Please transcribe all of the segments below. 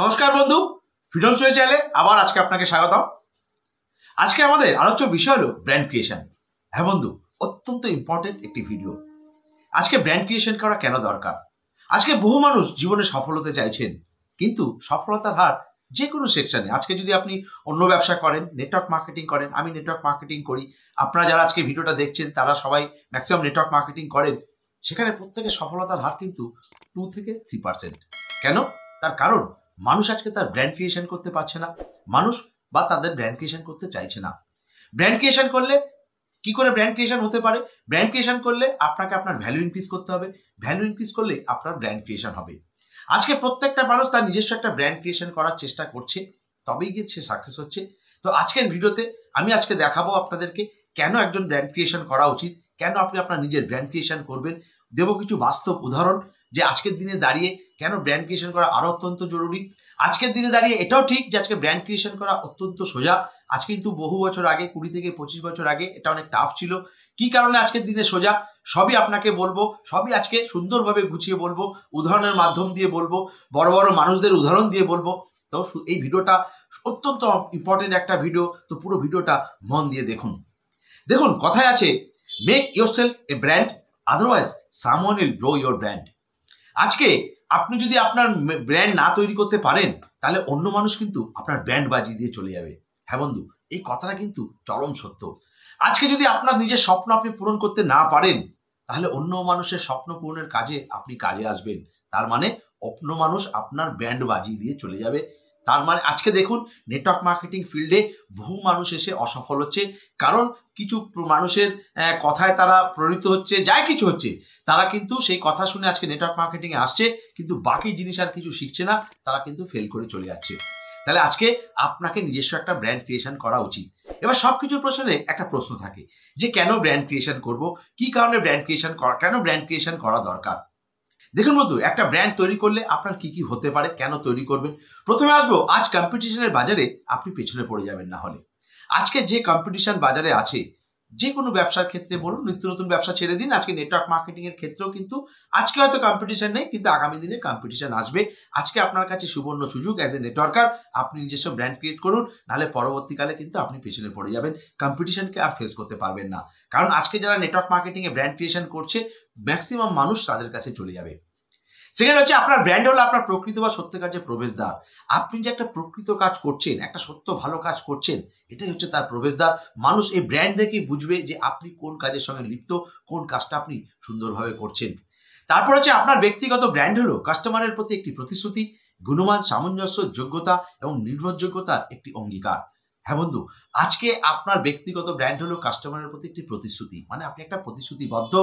নমস্কার বন্ধু freedom sow চ্যানেলে আবার আজকে আপনাকে স্বাগতম আজকে আমাদের আলোচ্য বিষয় হলো ব্র্যান্ড ক্রিয়েশন হ্যাঁ বন্ধু অত্যন্ত ইম্পর্টেন্ট একটি ভিডিও আজকে ব্র্যান্ড ক্রিয়েশন করা কেন দরকার আজকে বহু মানুষ জীবনে সফল হতে চাইছেন কিন্তু সফলতার হার যে কোনো সেকশনে আজকে যদি আপনি অন্য ব্যবসা করেন নেটওয়ার্ক মার্কেটিং করেন আমি নেটওয়ার্ক মার্কেটিং করি আপনারা যারা আজকে ভিডিওটা দেখছেন তারা সবাই ম্যাক্সিমাম নেটওয়ার্ক মার্কেটিং করেন সেখানে প্রত্যেকের সফলতার হার কিন্তু টু থেকে থ্রি পার্সেন্ট কেন তার কারণ মানুষ আজকে তার ব্র্যান্ড ক্রিয়েশন করতে পারছে না মানুষ বা তাদের ব্র্যান্ড ক্রিয়েশন করতে চাইছে না ব্র্যান্ড ক্রিয়েশন করলে কি করে ব্র্যান্ড ক্রিয়েশন হতে পারে ব্র্যান্ড ক্রিয়েশন করলে আপনাকে আপনার ভ্যালু ইনক্রিজ করতে হবে ভ্যালু ইনক্রিজ করলে আপনার ব্র্যান্ড ক্রিয়েশন হবে আজকে প্রত্যেকটা মানুষ তার নিজস্ব একটা ব্র্যান্ড ক্রিয়েশন করার চেষ্টা করছে তবেই গিয়ে সে সাকসেস হচ্ছে তো আজকের ভিডিওতে আমি আজকে দেখাবো আপনাদেরকে কেন একজন ব্র্যান্ড ক্রিয়েশন করা উচিত কেন আপনি আপনার নিজের ব্র্যান্ড ক্রিয়েশন করবেন দেব কিছু বাস্তব উদাহরণ যে আজকের দিনে দাঁড়িয়ে কেন ব্র্যান্ড ক্রিয়েশন করা আরও অত্যন্ত জরুরি আজকের দিনে দাঁড়িয়ে এটাও ঠিক যে আজকে ব্র্যান্ড ক্রিয়েশন করা অত্যন্ত সোজা আজকে কিন্তু বহু বছর আগে কুড়ি থেকে পঁচিশ বছর আগে এটা অনেক টাফ ছিল কি কারণে আজকের দিনে সোজা সবই আপনাকে বলবো সবই আজকে সুন্দরভাবে গুছিয়ে বলবো উদাহরণের মাধ্যম দিয়ে বলবো বড় বড় মানুষদের উদাহরণ দিয়ে বলবো তো এই ভিডিওটা অত্যন্ত ইম্পর্টেন্ট একটা ভিডিও তো পুরো ভিডিওটা মন দিয়ে দেখুন দেখুন কথায় আছে make yourself a brand otherwise someone ill grow your brand আজকে আপনি যদি আপনার ব্র্যান্ড না তৈরি করতে পারেন তাহলে অন্য মানুষ কিন্তু আপনার ব্র্যান্ড বাজিয়ে দিয়ে চলে যাবে হ্যাঁ বন্ধু এই কথাটা কিন্তু চরম সত্য আজকে যদি আপনার নিজের স্বপ্ন আপনি পূরণ করতে না পারেন তাহলে অন্য মানুষের স্বপ্ন পূরণের কাজে আপনি কাজে আসবেন তার মানে অন্য মানুষ আপনার ব্র্যান্ড বাজিয়ে দিয়ে চলে যাবে তার মানে আজকে দেখুন নেটওয়ার্ক মার্কেটিং ফিল্ডে বহু মানুষ এসে অসফল হচ্ছে কারণ কিছু মানুষের কথায় তারা প্রেরিত হচ্ছে যাই কিছু হচ্ছে তারা কিন্তু সেই কথা শুনে আজকে নেটওয়ার্ক মার্কেটিংয়ে আসছে কিন্তু বাকি জিনিস আর কিছু শিখছে না তারা কিন্তু ফেল করে চলে যাচ্ছে তাহলে আজকে আপনাকে নিজস্ব একটা ব্র্যান্ড ক্রিয়েশন করা উচিত এবার সব কিছুর প্রশ্নে একটা প্রশ্ন থাকে যে কেন ব্র্যান্ড ক্রিয়েশন করব কি কারণে ব্র্যান্ড ক্রিয়েশন করা কেন ব্র্যান্ড ক্রিয়েশন করা দরকার দেখুন বন্ধু একটা ব্র্যান্ড তৈরি করলে আপনার কি কি হতে পারে কেন তৈরি করবেন প্রথমে আসবো আজ কম্পিটিশনের বাজারে আপনি পেছনে পড়ে যাবেন না হলে আজকে যে কম্পিটিশন বাজারে আছে যে কোনো ব্যবসার ক্ষেত্রে বলুন নিত্য নতুন ব্যবসা ছেড়ে দিন আজকে নেটওয়ার্ক মার্কেটিং এর ক্ষেত্রেও কিন্তু আজকে হয়তো কম্পিটিশন নেই কিন্তু আগামী দিনে কম্পিটিশন আসবে আজকে আপনার কাছে সুবর্ণ সুযোগ অ্যাজ এ নেটওয়ার্কার আপনি নিজস্ব ব্র্যান্ড ক্রিয়েট করুন নাহলে পরবর্তীকালে কিন্তু আপনি পিছনে পড়ে যাবেন কম্পিটিশনকে আর ফেস করতে পারবেন না কারণ আজকে যারা নেটওয়ার্ক মার্কেটিং এ ব্র্যান্ড ক্রিয়েশন করছে ম্যাক্সিমাম মানুষ তাদের কাছে চলে যাবে সেকেন্ড হচ্ছে আপনার ব্র্যান্ড হলো আপনার প্রকৃত বা সত্য কাজের প্রবেশদ্বার আপনি যে একটা প্রকৃত কাজ করছেন একটা সত্য ভালো কাজ করছেন এটাই হচ্ছে তার প্রবেশদ্বার মানুষ এই ব্র্যান্ড দেখে বুঝবে যে আপনি কোন কাজের সঙ্গে লিপ্ত কোন কাজটা আপনি সুন্দরভাবে করছেন তারপর হচ্ছে আপনার ব্যক্তিগত ব্র্যান্ড হলো কাস্টমারের প্রতি একটি প্রতিশ্রুতি গুণমান সামঞ্জস্য যোগ্যতা এবং নির্ভরযোগ্যতার একটি অঙ্গীকার হ্যাঁ বন্ধু আজকে আপনার ব্যক্তিগত ব্র্যান্ড হলো কাস্টমারের প্রতি একটি প্রতিশ্রুতি মানে আপনি একটা প্রতিশ্রুতিবদ্ধ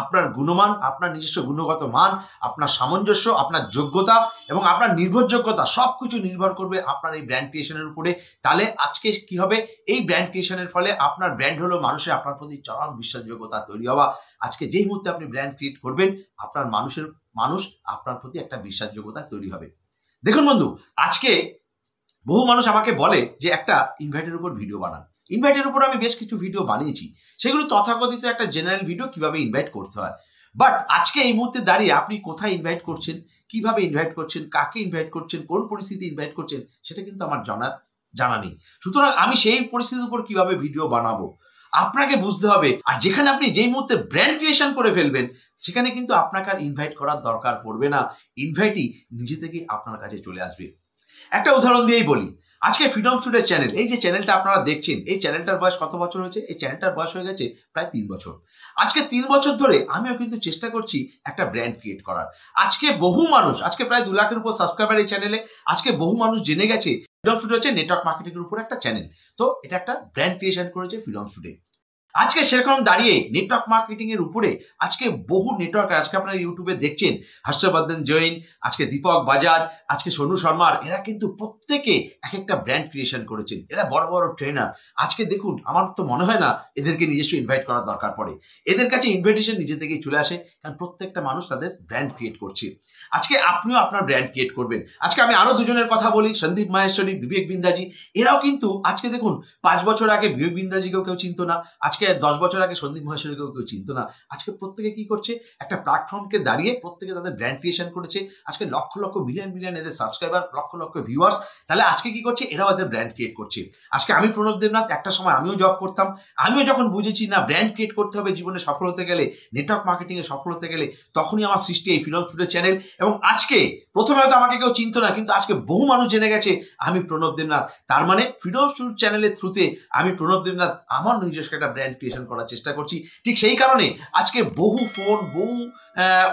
আপনার গুণমান আপনার নিজস্ব গুণগত মান আপনার সামঞ্জস্য আপনার যোগ্যতা এবং আপনার নির্ভরযোগ্যতা সব কিছু নির্ভর করবে আপনার এই ব্র্যান্ড ক্রিয়েশনের উপরে তাহলে আজকে কি হবে এই ব্র্যান্ড ক্রিয়েশনের ফলে আপনার ব্র্যান্ড হলো মানুষের আপনার প্রতি চরম বিশ্বাসযোগ্যতা তৈরি হওয়া আজকে যেই মুহূর্তে আপনি ব্র্যান্ড ক্রিয়েট করবেন আপনার মানুষের মানুষ আপনার প্রতি একটা বিশ্বাসযোগ্যতা তৈরি হবে দেখুন বন্ধু আজকে বহু মানুষ আমাকে বলে যে একটা ইনভাইটের উপর ভিডিও বানান ইনভাইটের উপর আমি বেশ কিছু ভিডিও বানিয়েছি সেগুলো তথাকথিত একটা জেনারেল ভিডিও কিভাবে ইনভাইট করতে হয় বাট আজকে এই মুহূর্তে দাঁড়িয়ে আপনি কোথায় ইনভাইট করছেন কিভাবে ইনভাইট করছেন কাকে ইনভাইট করছেন কোন পরিস্থিতি ইনভাইট করছেন সেটা কিন্তু আমার জানার জানা নেই সুতরাং আমি সেই পরিস্থিতির উপর কিভাবে ভিডিও বানাবো আপনাকে বুঝতে হবে আর যেখানে আপনি যেই মুহূর্তে ব্র্যান্ড ক্রিয়েশন করে ফেলবেন সেখানে কিন্তু আপনাকে আর ইনভাইট করার দরকার পড়বে না ইনভাইটই নিজে থেকেই আপনার কাছে চলে আসবে একটা উদাহরণ দিয়েই বলি আজকে ফ্রিডম স্টুডের চ্যানেল এই যে চ্যানেলটা আপনারা দেখছেন এই চ্যানেলটার বয়স কত বছর হয়েছে এই চ্যানেলটার বয়স হয়ে গেছে প্রায় তিন বছর আজকে তিন বছর ধরে আমিও কিন্তু চেষ্টা করছি একটা ব্র্যান্ড ক্রিয়েট করার আজকে বহু মানুষ আজকে প্রায় দু লাখের উপর সাবস্ক্রাইবার এই চ্যানেলে আজকে বহু মানুষ জেনে গেছে ফ্রিডম স্টুডিও হচ্ছে নেটওয়ার্ক মার্কেটিংয়ের উপর একটা চ্যানেল তো এটা একটা ব্র্যান্ড ক্রিয়েশন করেছে ফ্রিডম স্টুডিও আজকে সেরকম দাঁড়িয়ে নেটওয়ার্ক মার্কেটিংয়ের উপরে আজকে বহু নেটওয়ার্ক আজকে আপনারা ইউটিউবে দেখছেন হর্ষবর্ধন জৈন আজকে দীপক বাজাজ আজকে সোনু শর্মার এরা কিন্তু প্রত্যেকে এক একটা ব্র্যান্ড ক্রিয়েশন করেছেন এরা বড় বড় ট্রেনার আজকে দেখুন আমার তো মনে হয় না এদেরকে নিজস্ব ইনভাইট করার দরকার পড়ে এদের কাছে ইনভাইটেশন নিজে থেকেই চলে আসে কারণ প্রত্যেকটা মানুষ তাদের ব্র্যান্ড ক্রিয়েট করছে আজকে আপনিও আপনার ব্র্যান্ড ক্রিয়েট করবেন আজকে আমি আরও দুজনের কথা বলি সন্দীপ মাহেশ্বরী বিবেক বিন্দাজি এরাও কিন্তু আজকে দেখুন পাঁচ বছর আগে বিবেক বিন্দাজিকেও কেউ চিনত না আজকে আজকে দশ বছর আগে সন্দীপ মহেশ্বরীকেও কেউ চিনত না আজকে প্রত্যেকে কি করছে একটা প্ল্যাটফর্মকে দাঁড়িয়ে প্রত্যেকে তাদের ব্র্যান্ড ক্রিয়েশন করেছে আজকে লক্ষ লক্ষ মিলিয়ন মিলিয়ন এদের সাবস্ক্রাইবার লক্ষ লক্ষ ভিউয়ার্স তাহলে আজকে কি করছে এরাও এদের ব্র্যান্ড ক্রিয়েট করছে আজকে আমি প্রণব দেবনাথ একটা সময় আমিও জব করতাম আমিও যখন বুঝেছি না ব্র্যান্ড ক্রিয়েট করতে হবে জীবনে সফল হতে গেলে নেটওয়ার্ক মার্কেটিংয়ে সফল হতে গেলে তখনই আমার সৃষ্টি এই ফিলম স্টুডিও চ্যানেল এবং আজকে প্রথমে হয়তো আমাকে কেউ চিনত না কিন্তু আজকে বহু মানুষ জেনে গেছে আমি প্রণব দেবনাথ তার মানে ফ্রিডম স্টুডিও চ্যানেলের থ্রুতে আমি প্রণব দেবনাথ আমার নিজস্ব একটা ব্র্যান্ড কন্টেন্ট ক্রিয়েশন করার চেষ্টা করছি ঠিক সেই কারণে আজকে বহু ফোন বহু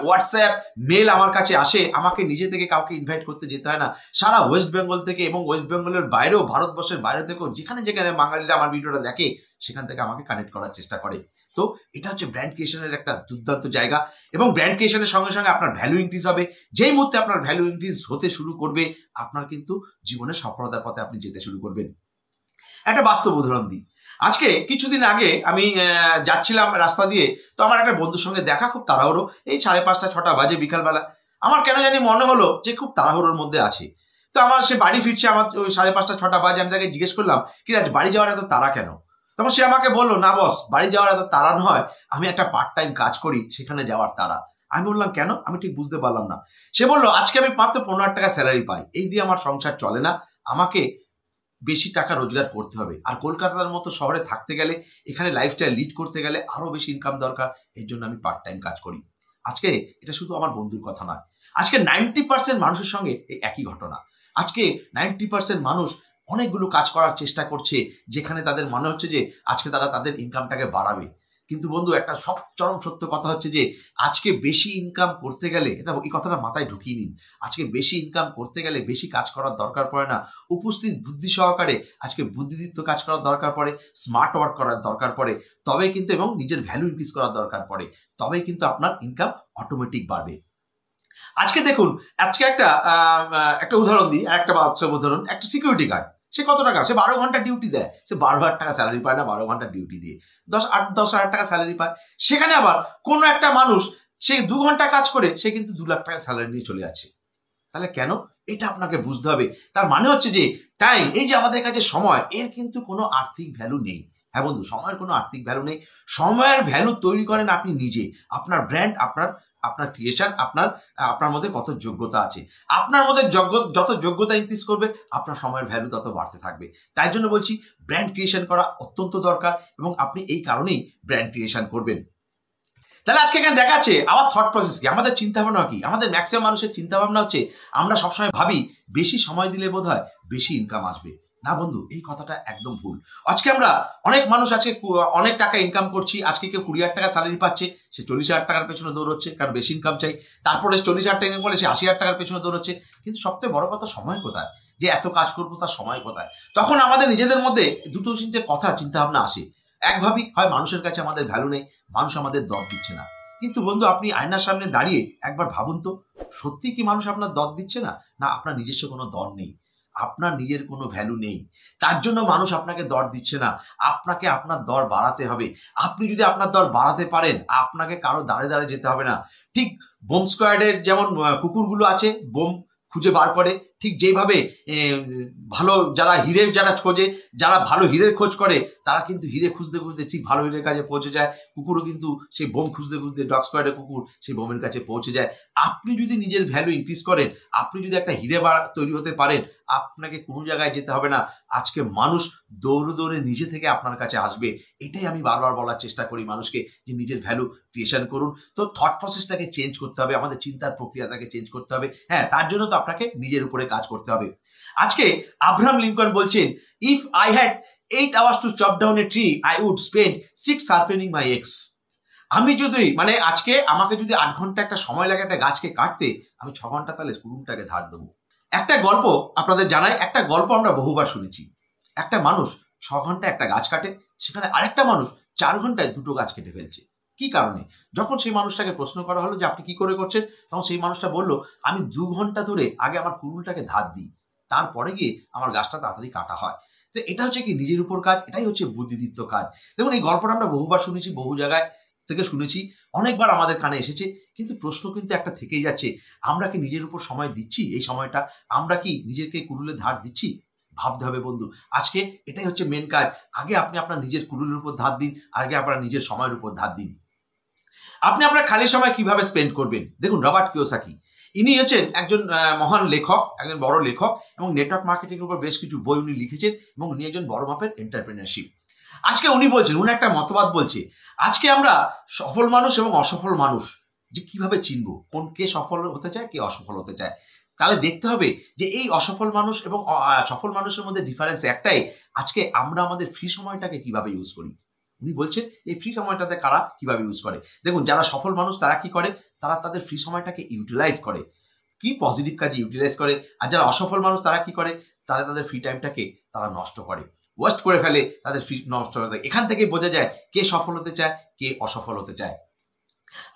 হোয়াটসঅ্যাপ মেল আমার কাছে আসে আমাকে নিজে থেকে কাউকে ইনভাইট করতে যেতে হয় না সারা ওয়েস্ট বেঙ্গল থেকে এবং ওয়েস্ট বেঙ্গলের বাইরেও ভারতবর্ষের বাইরে থেকেও যেখানে যেখানে বাঙালিরা আমার ভিডিওটা দেখে সেখান থেকে আমাকে কানেক্ট করার চেষ্টা করে তো এটা হচ্ছে ব্র্যান্ড ক্রিয়েশনের একটা দুর্দান্ত জায়গা এবং ব্র্যান্ড ক্রিয়েশনের সঙ্গে সঙ্গে আপনার ভ্যালু ইনক্রিজ হবে যেই মুহূর্তে আপনার ভ্যালু ইনক্রিজ হতে শুরু করবে আপনার কিন্তু জীবনে সফলতার পথে আপনি যেতে শুরু করবেন একটা বাস্তব উদাহরণ দিই আজকে কিছুদিন আগে আমি যাচ্ছিলাম রাস্তা দিয়ে তো আমার একটা বন্ধুর সঙ্গে দেখা খুব তাড়াহুড়ো এই সাড়ে পাঁচটা ছটা বাজে বিকালবেলা আমার কেন জানি মনে হলো যে খুব তাড়াহুড়োর মধ্যে আছে তো আমার সে বাড়ি ফিরছে আমার ওই সাড়ে পাঁচটা ছটা বাজে আমি তাকে জিজ্ঞেস করলাম কি আজ বাড়ি যাওয়ার এত তাড়া কেন তখন সে আমাকে বললো না বস বাড়ি যাওয়ার এত তাড়া নয় আমি একটা পার্ট টাইম কাজ করি সেখানে যাওয়ার তাড়া আমি বললাম কেন আমি ঠিক বুঝতে পারলাম না সে বললো আজকে আমি মাত্র পনেরো হাজার টাকা স্যালারি পাই এই দিয়ে আমার সংসার চলে না আমাকে বেশি টাকা রোজগার করতে হবে আর কলকাতার মতো শহরে থাকতে গেলে এখানে লাইফস্টাইল লিড করতে গেলে আরও বেশি ইনকাম দরকার এর জন্য আমি পার্ট টাইম কাজ করি আজকে এটা শুধু আমার বন্ধুর কথা নয় আজকে নাইনটি পার্সেন্ট মানুষের সঙ্গে এই একই ঘটনা আজকে নাইনটি পার্সেন্ট মানুষ অনেকগুলো কাজ করার চেষ্টা করছে যেখানে তাদের মনে হচ্ছে যে আজকে তারা তাদের ইনকামটাকে বাড়াবে কিন্তু বন্ধু একটা সব চরম সত্য কথা হচ্ছে যে আজকে বেশি ইনকাম করতে গেলে এটা এই কথাটা মাথায় ঢুকিয়ে নিন আজকে বেশি ইনকাম করতে গেলে বেশি কাজ করার দরকার পড়ে না উপস্থিত বুদ্ধি সহকারে আজকে বুদ্ধিদিত্ব কাজ করার দরকার পড়ে স্মার্ট ওয়ার্ক করার দরকার পড়ে তবে কিন্তু এবং নিজের ভ্যালু ইনক্রিজ করার দরকার পড়ে তবে কিন্তু আপনার ইনকাম অটোমেটিক বাড়বে আজকে দেখুন আজকে একটা একটা উদাহরণ দিই একটা বাচ্চা উদাহরণ একটা সিকিউরিটি গার্ড সে কত টাকা সে বারো ঘন্টা ডিউটি দেয় সে বারো হাজার টাকা স্যালারি পায় না বারো ঘন্টা ডিউটি দিয়ে দশ আট দশ হাজার টাকা স্যালারি পায় সেখানে আবার কোনো একটা মানুষ সে দু ঘন্টা কাজ করে সে কিন্তু দু লাখ টাকা স্যালারি নিয়ে চলে যাচ্ছে তাহলে কেন এটা আপনাকে বুঝতে হবে তার মানে হচ্ছে যে টাইম এই যে আমাদের কাছে সময় এর কিন্তু কোনো আর্থিক ভ্যালু নেই হ্যাঁ বন্ধু সময়ের কোনো আর্থিক ভ্যালু নেই সময়ের ভ্যালু তৈরি করেন আপনি নিজে আপনার ব্র্যান্ড আপনার আপনার ক্রিয়েশন আপনার আপনার মধ্যে কত যোগ্যতা আছে আপনার মধ্যে যোগ্য যত যোগ্যতা ইনক্রিজ করবে আপনার সময়ের ভ্যালু তত বাড়তে থাকবে তাই জন্য বলছি ব্র্যান্ড ক্রিয়েশন করা অত্যন্ত দরকার এবং আপনি এই কারণেই ব্র্যান্ড ক্রিয়েশন করবেন তাহলে আজকে এখানে দেখাচ্ছে আমার থট প্রসেস কি আমাদের চিন্তাভাবনা কি আমাদের ম্যাক্সিমাম মানুষের চিন্তাভাবনা হচ্ছে আমরা সবসময় ভাবি বেশি সময় দিলে বোধ হয় বেশি ইনকাম আসবে না বন্ধু এই কথাটা একদম ভুল আজকে আমরা অনেক মানুষ আজকে অনেক টাকা ইনকাম করছি আজকে কেউ কুড়ি হাজার টাকা স্যালারি পাচ্ছে সে চল্লিশ হাজার টাকার পেছনে দৌড়চ্ছে কারণ বেশি ইনকাম চাই তারপরে চল্লিশ হাজার টাকা ইনকাম করলে সে আশি হাজার টাকার পেছনে দৌড়চ্ছে কিন্তু সবথেকে বড় কথা সময় কোথায় যে এত কাজ করবো তার সময় কোথায় তখন আমাদের নিজেদের মধ্যে দুটো চিন্তে কথা চিন্তাভাবনা আসে একভাবেই হয় মানুষের কাছে আমাদের ভ্যালু নেই মানুষ আমাদের দর দিচ্ছে না কিন্তু বন্ধু আপনি আয়নার সামনে দাঁড়িয়ে একবার ভাবুন তো সত্যি কি মানুষ আপনার দর দিচ্ছে না না আপনার নিজস্ব কোনো দর নেই আপনার নিজের কোনো ভ্যালু নেই তার জন্য মানুষ আপনাকে দর দিচ্ছে না আপনাকে আপনার দর বাড়াতে হবে আপনি যদি আপনার দর বাড়াতে পারেন আপনাকে কারো দাঁড়ে দাঁড়ে যেতে হবে না ঠিক বোম স্কোয়াডের যেমন কুকুরগুলো আছে বোম খুঁজে বার করে ঠিক যেইভাবে ভালো যারা হীরের যারা খোঁজে যারা ভালো হীরের খোঁজ করে তারা কিন্তু হীরে খুঁজতে খুঁজতে ঠিক ভালো হীরের কাছে পৌঁছে যায় কুকুরও কিন্তু সেই বোম খুঁজতে খুঁজতে ডগ স্কোয়াডের কুকুর সেই বোমের কাছে পৌঁছে যায় আপনি যদি নিজের ভ্যালু ইনক্রিজ করেন আপনি যদি একটা হীরে তৈরি হতে পারেন আপনাকে কোনো জায়গায় যেতে হবে না আজকে মানুষ দৌড়ে দৌড়ে নিজে থেকে আপনার কাছে আসবে এটাই আমি বারবার বলার চেষ্টা করি মানুষকে যে নিজের ভ্যালু ক্রিয়েশন করুন তো থট প্রসেসটাকে চেঞ্জ করতে হবে আমাদের চিন্তার প্রক্রিয়াটাকে চেঞ্জ করতে হবে হ্যাঁ তার জন্য তো আপনাকে নিজের উপরে কাজ করতে হবে আজকে আব্রাহাম লিঙ্কন বলছেন if I had eight hours to chop down a tree I would spend six sharpening my axe আমি যদি মানে আজকে আমাকে যদি আট ঘন্টা একটা সময় লাগে একটা গাছকে কাটতে আমি ছ ঘন্টা তাহলে কুরুমটাকে ধার দেবো একটা গল্প আপনাদের জানাই একটা গল্প আমরা বহুবার শুনেছি একটা মানুষ ছ ঘন্টা একটা গাছ কাটে সেখানে আরেকটা মানুষ চার ঘন্টায় দুটো গাছ কেটে ফেলছে কি কারণে যখন সেই মানুষটাকে প্রশ্ন করা হলো যে আপনি কি করে করছেন তখন সেই মানুষটা বলল আমি দু ঘন্টা ধরে আগে আমার কুরুলটাকে ধার দিই তারপরে গিয়ে আমার গাছটা তাড়াতাড়ি কাটা হয় তো এটা হচ্ছে কি নিজের উপর কাজ এটাই হচ্ছে বুদ্ধিদীপ্ত কাজ দেখুন এই গল্পটা আমরা বহুবার শুনেছি বহু জায়গায় থেকে শুনেছি অনেকবার আমাদের কানে এসেছে কিন্তু প্রশ্ন কিন্তু একটা থেকেই যাচ্ছে আমরা কি নিজের উপর সময় দিচ্ছি এই সময়টা আমরা কি নিজেকে কুরুলে ধার দিচ্ছি ভাবতে হবে বন্ধু আজকে এটাই হচ্ছে মেন কাজ আগে আপনি আপনার নিজের কুরুলের উপর ধার দিন আগে আপনার নিজের সময়ের উপর ধার দিন আপনি আপনার খালি সময় কিভাবে স্পেন্ড করবেন দেখুন রবার্ট কিওসাকি ইনি হচ্ছেন একজন মহান লেখক একজন বড় লেখক এবং নেটওয়ার্ক মার্কেটিং উপর বেশ কিছু বই উনি লিখেছেন এবং উনি একজন বড় মাপের এন্টারপ্রেনারশিপ আজকে উনি বলছেন উনি একটা মতবাদ বলছে আজকে আমরা সফল মানুষ এবং অসফল মানুষ যে কিভাবে চিনব কোন কে সফল হতে চায় কে অসফল হতে চায় তাহলে দেখতে হবে যে এই অসফল মানুষ এবং সফল মানুষের মধ্যে ডিফারেন্স একটাই আজকে আমরা আমাদের ফ্রি সময়টাকে কিভাবে ইউজ করি উনি বলছেন এই ফ্রি সময়টাতে কারা কীভাবে ইউজ করে দেখুন যারা সফল মানুষ তারা কী করে তারা তাদের ফ্রি সময়টাকে ইউটিলাইজ করে কি পজিটিভ কাজে ইউটিলাইজ করে আর যারা অসফল মানুষ তারা কি করে তারা তাদের ফ্রি টাইমটাকে তারা নষ্ট করে ওয়েস্ট করে ফেলে তাদের ফ্রি নষ্ট থাকে এখান থেকে বোঝা যায় কে সফল হতে চায় কে অসফল হতে চায়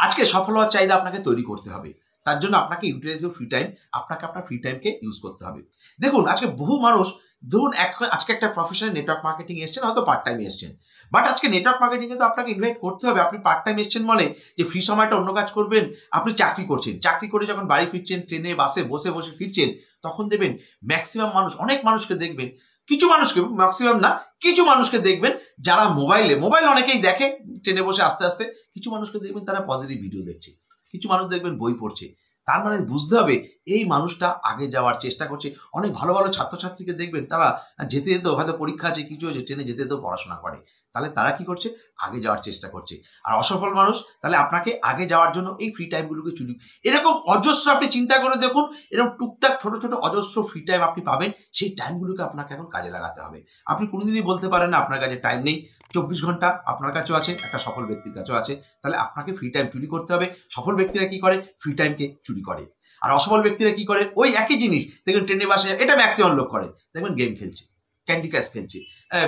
আজকে সফল হওয়ার চাহিদা আপনাকে তৈরি করতে হবে তার জন্য আপনাকে ইউটিলাইজ ফ্রি টাইম আপনাকে আপনার ফ্রি টাইমকে ইউজ করতে হবে দেখুন আজকে বহু মানুষ ধরুন আজকে একটা প্রফেশনাল নেটওয়ার্ক মার্কেটিং এসছেন হয়তো পার্ট টাইম এসছেন বাট আজকে নেটওয়ার্ক মার্কেটিং তো আপনাকে ইনভাইট করতে হবে আপনি পার্ট টাইম এসছেন বলে যে ফ্রি সময়টা অন্য কাজ করবেন আপনি চাকরি করছেন চাকরি করে যখন বাড়ি ফিরছেন ট্রেনে বাসে বসে বসে ফিরছেন তখন দেবেন ম্যাক্সিমাম মানুষ অনেক মানুষকে দেখবেন কিছু মানুষকে ম্যাক্সিমাম না কিছু মানুষকে দেখবেন যারা মোবাইলে মোবাইল অনেকেই দেখে ট্রেনে বসে আস্তে আস্তে কিছু মানুষকে দেখবেন তারা পজিটিভ ভিডিও দেখছে কিছু মানুষ দেখবেন বই পড়ছে তার মানে বুঝতে হবে এই মানুষটা আগে যাওয়ার চেষ্টা করছে অনেক ভালো ভালো ছাত্রছাত্রীকে দেখবেন তারা যেতে যেতেও হয়তো পরীক্ষা আছে কিছু হয়েছে ট্রেনে যেতে যেতেও পড়াশোনা করে তাহলে তারা কি করছে আগে যাওয়ার চেষ্টা করছে আর অসফল মানুষ তাহলে আপনাকে আগে যাওয়ার জন্য এই ফ্রি টাইমগুলোকে চুরি এরকম অজস্র আপনি চিন্তা করে দেখুন এরকম টুকটাক ছোট ছোট অজস্র ফ্রি টাইম আপনি পাবেন সেই টাইমগুলোকে আপনাকে এখন কাজে লাগাতে হবে আপনি কোনোদিনই বলতে পারেন না আপনার কাছে টাইম নেই চব্বিশ ঘন্টা আপনার কাছেও আছে একটা সফল ব্যক্তির কাছেও আছে তাহলে আপনাকে ফ্রি টাইম চুরি করতে হবে সফল ব্যক্তিরা কি করে ফ্রি টাইমকে চুরি করে আর অসফল ব্যক্তিরা কি করে ওই একই জিনিস দেখবেন ট্রেনে বাসে এটা ম্যাক্সিমাম লোক করে দেখবেন গেম খেলছে ক্যান্ডি ক্রাশ খেলছে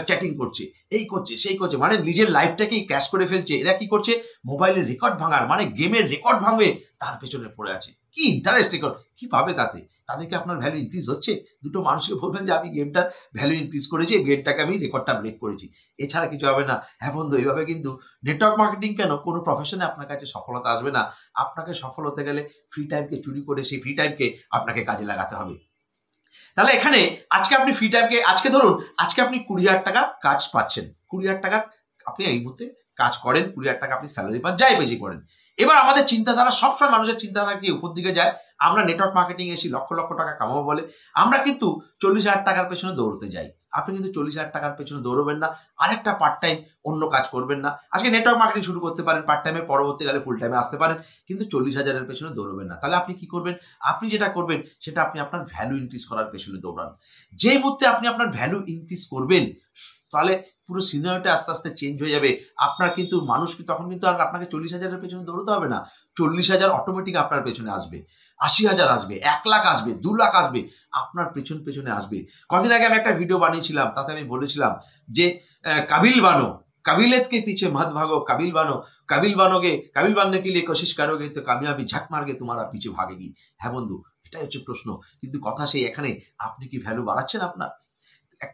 চ্যাটিং করছে এই করছে সেই করছে মানে নিজের লাইফটাকেই ক্যাশ করে ফেলছে এরা কি করছে মোবাইলের রেকর্ড ভাঙার মানে গেমের রেকর্ড ভাঙবে তার পেছনে পড়ে আছে কি ইন্টারেস্ট রেকর্ড কি পাবে তাতে তাদেরকে আপনার ভ্যালু ইনক্রিজ হচ্ছে দুটো মানুষকে বলবেন যে আমি গেমটার ভ্যালু ইনক্রিজ করেছি গেমটাকে আমি রেকর্ডটা ব্রেক করেছি এছাড়া কিছু হবে না হ্যাঁ বন্ধু এইভাবে কিন্তু নেটওয়ার্ক মার্কেটিং কেন কোনো প্রফেশনে আপনার কাছে সফলতা আসবে না আপনাকে সফল হতে গেলে ফ্রি টাইমকে চুরি করে সেই ফ্রি টাইমকে আপনাকে কাজে লাগাতে হবে তাহলে এখানে আজকে আপনি ফ্রি টাইমকে আজকে ধরুন আজকে আপনি কুড়ি হাজার টাকা কাজ পাচ্ছেন কুড়ি হাজার টাকা আপনি এই মুহূর্তে কাজ করেন কুড়ি হাজার টাকা আপনি স্যালারি পান যাই বেশি করেন এবার আমাদের চিন্তাধারা সবসময় মানুষের চিন্তাধারা কি উপর দিকে যায় আমরা নেটওয়ার্ক মার্কেটিং এসে লক্ষ লক্ষ টাকা কামাবো বলে আমরা কিন্তু চল্লিশ হাজার টাকার পেছনে দৌড়তে যাই আপনি কিন্তু চল্লিশ হাজার টাকার পেছনে দৌড়বেন না আরেকটা পার্ট টাইম অন্য কাজ করবেন না আজকে নেটওয়ার্ক মার্কেটিং শুরু করতে পারেন পার্ট টাইমে পরবর্তীকালে ফুল টাইমে আসতে পারেন কিন্তু চল্লিশ হাজারের পেছনে দৌড়বেন না তাহলে আপনি কি করবেন আপনি যেটা করবেন সেটা আপনি আপনার ভ্যালু ইনক্রিজ করার পেছনে দৌড়ান যে মুহূর্তে আপনি আপনার ভ্যালু ইনক্রিজ করবেন তাহলে পুরো সিনারিটা আস্তে আস্তে চেঞ্জ হয়ে যাবে আপনার কিন্তু মানুষ তখন কিন্তু আর আপনাকে চল্লিশ হাজারের পেছনে দৌড়তে হবে না চল্লিশ হাজার অটোমেটিক আপনার পেছনে আসবে আশি হাজার আসবে এক লাখ আসবে দু লাখ আসবে আপনার পেছন পেছনে আসবে কদিন আগে আমি একটা ভিডিও বানিয়েছিলাম তাতে আমি বলেছিলাম যে কাবিল বানো কাবিলেতকে পিছে पीछे ভাগো কাবিল বানো কাবিল বানোগে কাবিল काबिल बनने के लिए कोशिश करोगे तो कामयाबी झक मार के तुम्हारा पीछे হ্যাঁ বন্ধু এটাই হচ্ছে প্রশ্ন কিন্তু কথা সেই এখানে আপনি কি ভ্যালু বাড়াচ্ছেন আপনার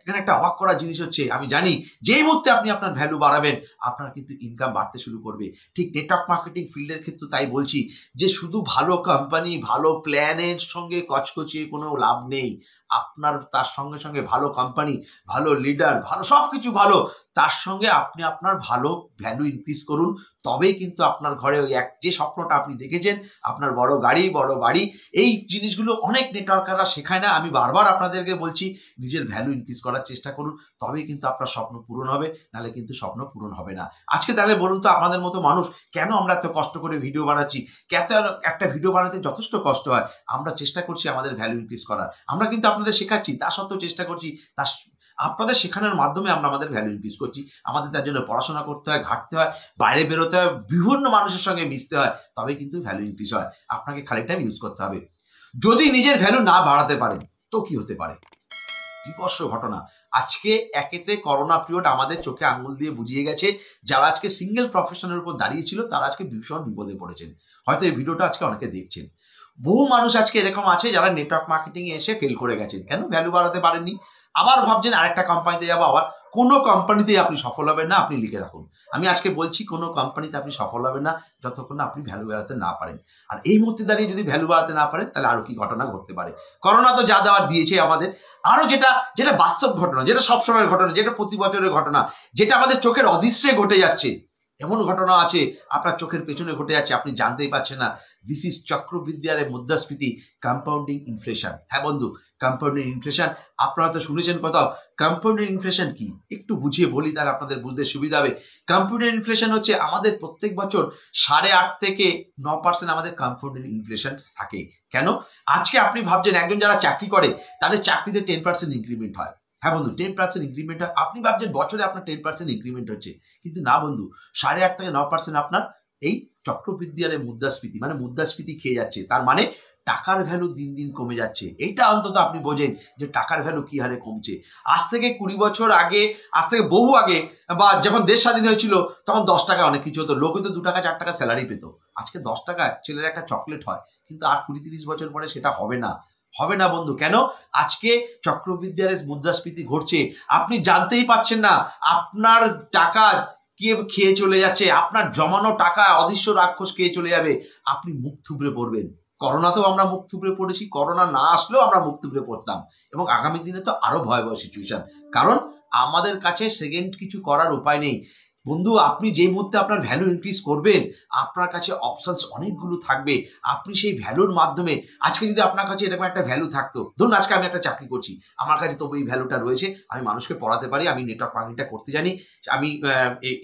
এখানে একটা অবাক করার জিনিস হচ্ছে আমি জানি যেই মুহূর্তে আপনি আপনার ভ্যালু বাড়াবেন আপনার কিন্তু ইনকাম বাড়তে শুরু করবে ঠিক নেটওয়ার্ক মার্কেটিং ফিল্ডের ক্ষেত্রে তাই বলছি যে শুধু ভালো কোম্পানি ভালো প্ল্যানের সঙ্গে কচকচিয়ে কোনো লাভ নেই আপনার তার সঙ্গে সঙ্গে ভালো কোম্পানি ভালো লিডার ভালো সব কিছু ভালো তার সঙ্গে আপনি আপনার ভালো ভ্যালু ইনক্রিজ করুন তবেই কিন্তু আপনার ঘরে ওই এক যে স্বপ্নটা আপনি দেখেছেন আপনার বড় গাড়ি বড় বাড়ি এই জিনিসগুলো অনেক নেটওয়ার্কাররা শেখায় না আমি বারবার আপনাদেরকে বলছি নিজের ভ্যালু ইনক্রিজ করার চেষ্টা করুন তবেই কিন্তু আপনার স্বপ্ন পূরণ হবে নাহলে কিন্তু স্বপ্ন পূরণ হবে না আজকে তাহলে বলুন তো আমাদের মতো মানুষ কেন আমরা এত কষ্ট করে ভিডিও বানাচ্ছি কেত একটা ভিডিও বানাতে যথেষ্ট কষ্ট হয় আমরা চেষ্টা করছি আমাদের ভ্যালু ইনক্রিজ করার আমরা কিন্তু আপনাদের শেখাচ্ছি তা সত্ত্বেও চেষ্টা করছি তার আপনাদের শেখানোর মাধ্যমে আমরা আমাদের ভ্যালু ইনক্রিজ করছি আমাদের তার জন্য পড়াশোনা করতে হয় ঘাটতে হয় বাইরে বেরোতে হয় বিভিন্ন মানুষের সঙ্গে মিশতে হয় তবে কিন্তু ভ্যালু ইনক্রিজ হয় আপনাকে খালি টাইম ইউজ করতে হবে যদি নিজের ভ্যালু না বাড়াতে পারেন তো কি হতে পারে বিপর্ষ ঘটনা আজকে একেতে করোনা পিরিয়ড আমাদের চোখে আঙুল দিয়ে বুঝিয়ে গেছে যারা আজকে সিঙ্গেল প্রফেশনের উপর দাঁড়িয়েছিল তারা আজকে ভীষণ বিপদে পড়েছেন হয়তো এই ভিডিওটা আজকে অনেকে দেখছেন বহু মানুষ আজকে এরকম আছে যারা নেটওয়ার্ক মার্কেটিং এসে ফেল করে গেছেন কেন ভ্যালু বাড়াতে পারেননি আবার ভাবছেন আরেকটা কোম্পানিতে যাবো আবার কোনো কোম্পানিতেই আপনি সফল হবেন না আপনি লিখে রাখুন আমি আজকে বলছি কোনো কোম্পানিতে আপনি সফল হবেন না যতক্ষণ আপনি ভ্যালু বাড়াতে না পারেন আর এই মুহূর্তে দাঁড়িয়ে যদি ভ্যালু বাড়াতে না পারেন তাহলে আরও কি ঘটনা ঘটতে পারে করোনা তো যা দেওয়ার দিয়েছে আমাদের আরও যেটা যেটা বাস্তব ঘটনা যেটা সবসময়ের ঘটনা যেটা প্রতি বছরের ঘটনা যেটা আমাদের চোখের অদৃশ্যে ঘটে যাচ্ছে এমন ঘটনা আছে আপনার চোখের পেছনে ঘটে যাচ্ছে আপনি জানতেই পারছেন না দিস ইজ চক্রবৃদ্ধি মুদ্রাস্ফীতি কম্পাউন্ডিং ইনফ্লেশন হ্যাঁ বন্ধু কম্পাউন্ডিং ইনফ্লেশন আপনারা তো শুনেছেন কোথাও কম্পাউন্ডিং ইনফ্লেশন কি একটু বুঝিয়ে বলি তাহলে আপনাদের বুঝতে সুবিধা হবে কম্পাউন্ডিং ইনফ্লেশন হচ্ছে আমাদের প্রত্যেক বছর সাড়ে আট থেকে ন পার্সেন্ট আমাদের কম্পাউন্ডিং ইনফ্লেশন থাকে কেন আজকে আপনি ভাবছেন একজন যারা চাকরি করে তাদের চাকরিতে টেন পার্সেন্ট ইনক্রিমেন্ট হয় হ্যাঁ বন্ধু টেন পার্সেন্ট ইনক্রিমেন্ট হয় আপনি ভাবছেন বছরে আপনার টেন পার্সেন্ট ইনক্রিমেন্ট হচ্ছে কিন্তু না বন্ধু সাড়ে আট থেকে ন পার্সেন্ট আপনার এই চক্রবৃদ্ধি আর মুদ্রাস্ফীতি মানে মুদ্রাস্ফীতি খেয়ে যাচ্ছে তার মানে টাকার ভ্যালু দিন দিন কমে যাচ্ছে এইটা অন্তত আপনি বোঝেন যে টাকার ভ্যালু কি হারে কমছে আজ থেকে কুড়ি বছর আগে আজ থেকে বহু আগে বা যখন দেশ স্বাধীন হয়েছিল তখন দশ টাকা অনেক কিছু হতো লোকে তো দু টাকা চার টাকা স্যালারি পেত আজকে দশ টাকা ছেলের একটা চকলেট হয় কিন্তু আর কুড়ি তিরিশ বছর পরে সেটা হবে না হবে না বন্ধু কেন আজকে চক্রবৃদ্ধির মুদ্রাস্ফীতি ঘটছে আপনি জানতেই পাচ্ছেন না আপনার টাকা কে খেয়ে চলে যাচ্ছে আপনার জমানো টাকা অদৃশ্য রাক্ষস খেয়ে চলে যাবে আপনি মুখ থুবড়ে পড়বেন করোনাতেও আমরা মুখ থুবড়ে পড়েছি করোনা না আসলেও আমরা মুখ থুবড়ে পড়তাম এবং আগামী দিনে তো আরো ভয়াবহ সিচুয়েশন কারণ আমাদের কাছে সেকেন্ড কিছু করার উপায় নেই বন্ধু আপনি যে মুহূর্তে আপনার ভ্যালু ইনক্রিজ করবেন আপনার কাছে অপশানস অনেকগুলো থাকবে আপনি সেই ভ্যালুর মাধ্যমে আজকে যদি আপনার কাছে এরকম একটা ভ্যালু থাকতো ধরুন আজকে আমি একটা চাকরি করছি আমার কাছে তবু এই ভ্যালুটা রয়েছে আমি মানুষকে পড়াতে পারি আমি নেটওয়ার্ক মার্কেটিংটা করতে জানি আমি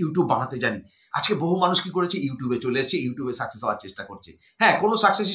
ইউটিউব বানাতে জানি আজকে বহু মানুষ কি করেছে ইউটিউবে চলে এসছে ইউটিউবে সাকসেস হওয়ার চেষ্টা করছে হ্যাঁ কোনো সাকসেস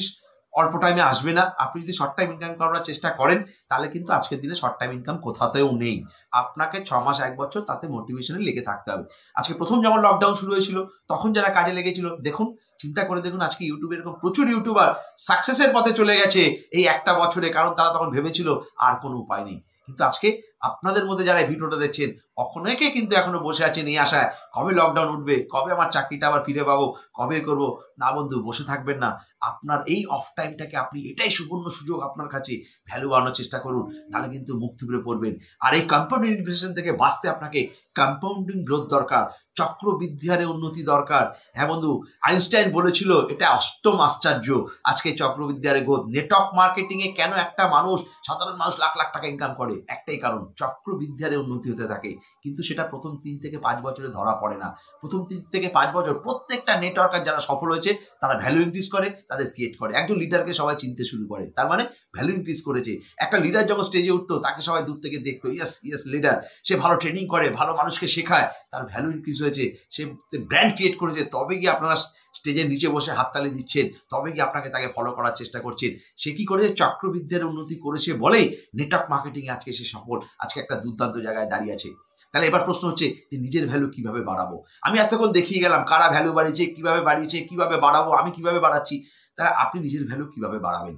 অল্প টাইমে আসবে না আপনি যদি শর্ট টাইম ইনকাম করার চেষ্টা করেন তাহলে কিন্তু আজকের দিনে শর্ট টাইম ইনকাম কোথাতেও নেই আপনাকে ছ মাস এক বছর তাতে মোটিভেশনে লেগে থাকতে হবে আজকে প্রথম যখন লকডাউন শুরু হয়েছিল তখন যারা কাজে লেগেছিল দেখুন চিন্তা করে দেখুন আজকে ইউটিউবে এরকম প্রচুর ইউটিউবার সাকসেসের পথে চলে গেছে এই একটা বছরে কারণ তারা তখন ভেবেছিল আর কোনো উপায় নেই কিন্তু আজকে আপনাদের মধ্যে যারা ভিডিওটা দেখছেন অনেকে কিন্তু এখনো বসে আছেন এই আশায় কবে লকডাউন উঠবে কবে আমার চাকরিটা আবার ফিরে পাবো কবে করব না বন্ধু বসে থাকবেন না আপনার এই অফ টাইমটাকে আপনি এটাই সুবর্ণ সুযোগ আপনার কাছে ভ্যালু আনার চেষ্টা করুন তাহলে কিন্তু মুক্তি পেয়ে পড়বেন আর এই কম্পাউন্ডিং ইনফ্লেশন থেকে বাঁচতে আপনাকে কম্পাউন্ডিং গ্রোথ দরকার চক্রবৃদ্ধি হারে উন্নতি দরকার হ্যাঁ বন্ধু আইনস্টাইন বলেছিল এটা অষ্টম আশ্চর্য আজকে চক্রবৃদ্ধি হারে গ্রোথ নেটওয়ার্ক মার্কেটিংয়ে কেন একটা মানুষ সাধারণ মানুষ লাখ লাখ টাকা ইনকাম করে একটাই কারণ চক্রবৃদ্ধি উন্নতি হতে থাকে কিন্তু সেটা প্রথম তিন থেকে পাঁচ বছরে ধরা পড়ে না প্রথম তিন থেকে পাঁচ বছর প্রত্যেকটা নেটওয়ার্কার যারা সফল হয়েছে তারা ভ্যালু ইনক্রিজ করে তাদের ক্রিয়েট করে একজন লিডারকে সবাই চিনতে শুরু করে তার মানে ভ্যালু ইনক্রিজ করেছে একটা লিডার যখন স্টেজে উঠতো তাকে সবাই দূর থেকে দেখতো ইয়েস ইয়েস লিডার সে ভালো ট্রেনিং করে ভালো মানুষকে শেখায় তার ভ্যালু ইনক্রিজ হয়েছে সে ব্র্যান্ড ক্রিয়েট করেছে তবে গিয়ে আপনারা স্টেজের নিচে বসে হাততালি দিচ্ছেন তবে কি আপনাকে তাকে ফলো করার চেষ্টা করছেন সে কি করেছে চক্রবৃদ্ধের উন্নতি করেছে বলেই নেটওয়ার্ক মার্কেটিং আজকে সে সফল আজকে একটা দুর্দান্ত জায়গায় দাঁড়িয়ে আছে তাহলে এবার প্রশ্ন হচ্ছে যে নিজের ভ্যালু কিভাবে বাড়াবো আমি এতক্ষণ দেখিয়ে গেলাম কারা ভ্যালু বাড়িয়েছে কিভাবে বাড়িয়েছে কিভাবে বাড়াবো আমি কিভাবে বাড়াচ্ছি তাহলে আপনি নিজের ভ্যালু কিভাবে বাড়াবেন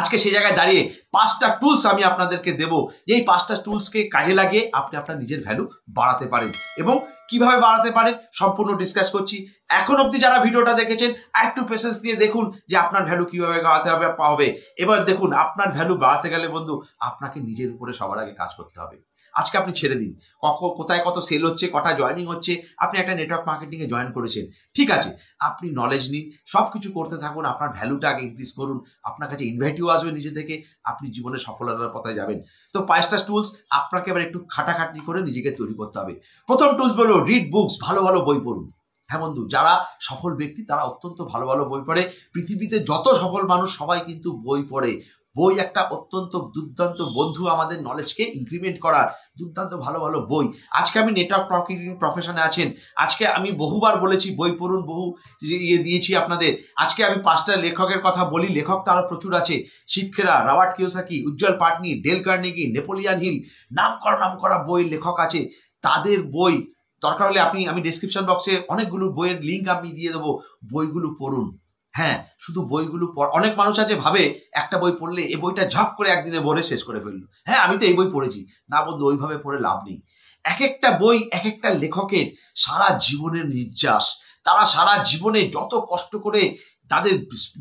আজকে সে জায়গায় দাঁড়িয়ে পাঁচটা টুলস আমি আপনাদেরকে দেবো এই পাঁচটা টুলসকে কাজে লাগিয়ে আপনি আপনার নিজের ভ্যালু বাড়াতে পারেন এবং কিভাবে বাড়াতে পারেন সম্পূর্ণ ডিসকাস করছি এখন অবধি যারা ভিডিওটা দেখেছেন একটু পেসেন্স দিয়ে দেখুন যে আপনার ভ্যালু কিভাবে বাড়াতে হবে হবে এবার দেখুন আপনার ভ্যালু বাড়াতে গেলে বন্ধু আপনাকে নিজের উপরে সবার আগে কাজ করতে হবে আজকে আপনি ছেড়ে দিন কোথায় কত সেল হচ্ছে কটা জয়নিং হচ্ছে আপনি একটা নেটওয়ার্ক মার্কেটিংয়ে জয়েন করেছেন ঠিক আছে আপনি নলেজ নিন সব কিছু করতে থাকুন আপনার ভ্যালুটা আগে ইনক্রিজ করুন আপনার কাছে ইনভাইটিও আসবে নিজে থেকে আপনি জীবনে সফলতার পথে যাবেন তো পাঁচটা টুলস আপনাকে এবার একটু খাটাখাটনি করে নিজেকে তৈরি করতে হবে প্রথম টুলস বলো রিড বুকস ভালো ভালো বই পড়ুন হ্যাঁ বন্ধু যারা সফল ব্যক্তি তারা অত্যন্ত ভালো ভালো বই পড়ে পৃথিবীতে যত সফল মানুষ সবাই কিন্তু বই পড়ে বই একটা অত্যন্ত দুর্দান্ত বন্ধু আমাদের নলেজকে ইনক্রিমেন্ট করার দুর্দান্ত ভালো ভালো বই আজকে আমি নেটওয়ার্ক মার্কেটিং প্রফেশনে আছেন আজকে আমি বহুবার বলেছি বই পড়ুন বহু ইয়ে দিয়েছি আপনাদের আজকে আমি পাঁচটা লেখকের কথা বলি লেখক তো আরও প্রচুর আছে শিক্ষেরা Robert Kiyosaki Ujjwal Patni Dale Carnegie Napoleon Hill নাম করা নাম করা বই লেখক আছে তাদের বই দরকার হলে আপনি আমি ডিসক্রিপশন বক্সে অনেকগুলো বইয়ের লিঙ্ক আমি দিয়ে দেবো বইগুলো পড়ুন হ্যাঁ শুধু বইগুলো পড় অনেক মানুষ আছে ভাবে একটা বই পড়লে এই বইটা ঝপ করে একদিনে পড়ে শেষ করে ফেললো হ্যাঁ আমি তো এই বই পড়েছি না বন্ধু ওইভাবে পড়ে লাভ নেই এক একটা বই এক একটা লেখকের সারা জীবনের নির্যাস তারা সারা জীবনে যত কষ্ট করে তাদের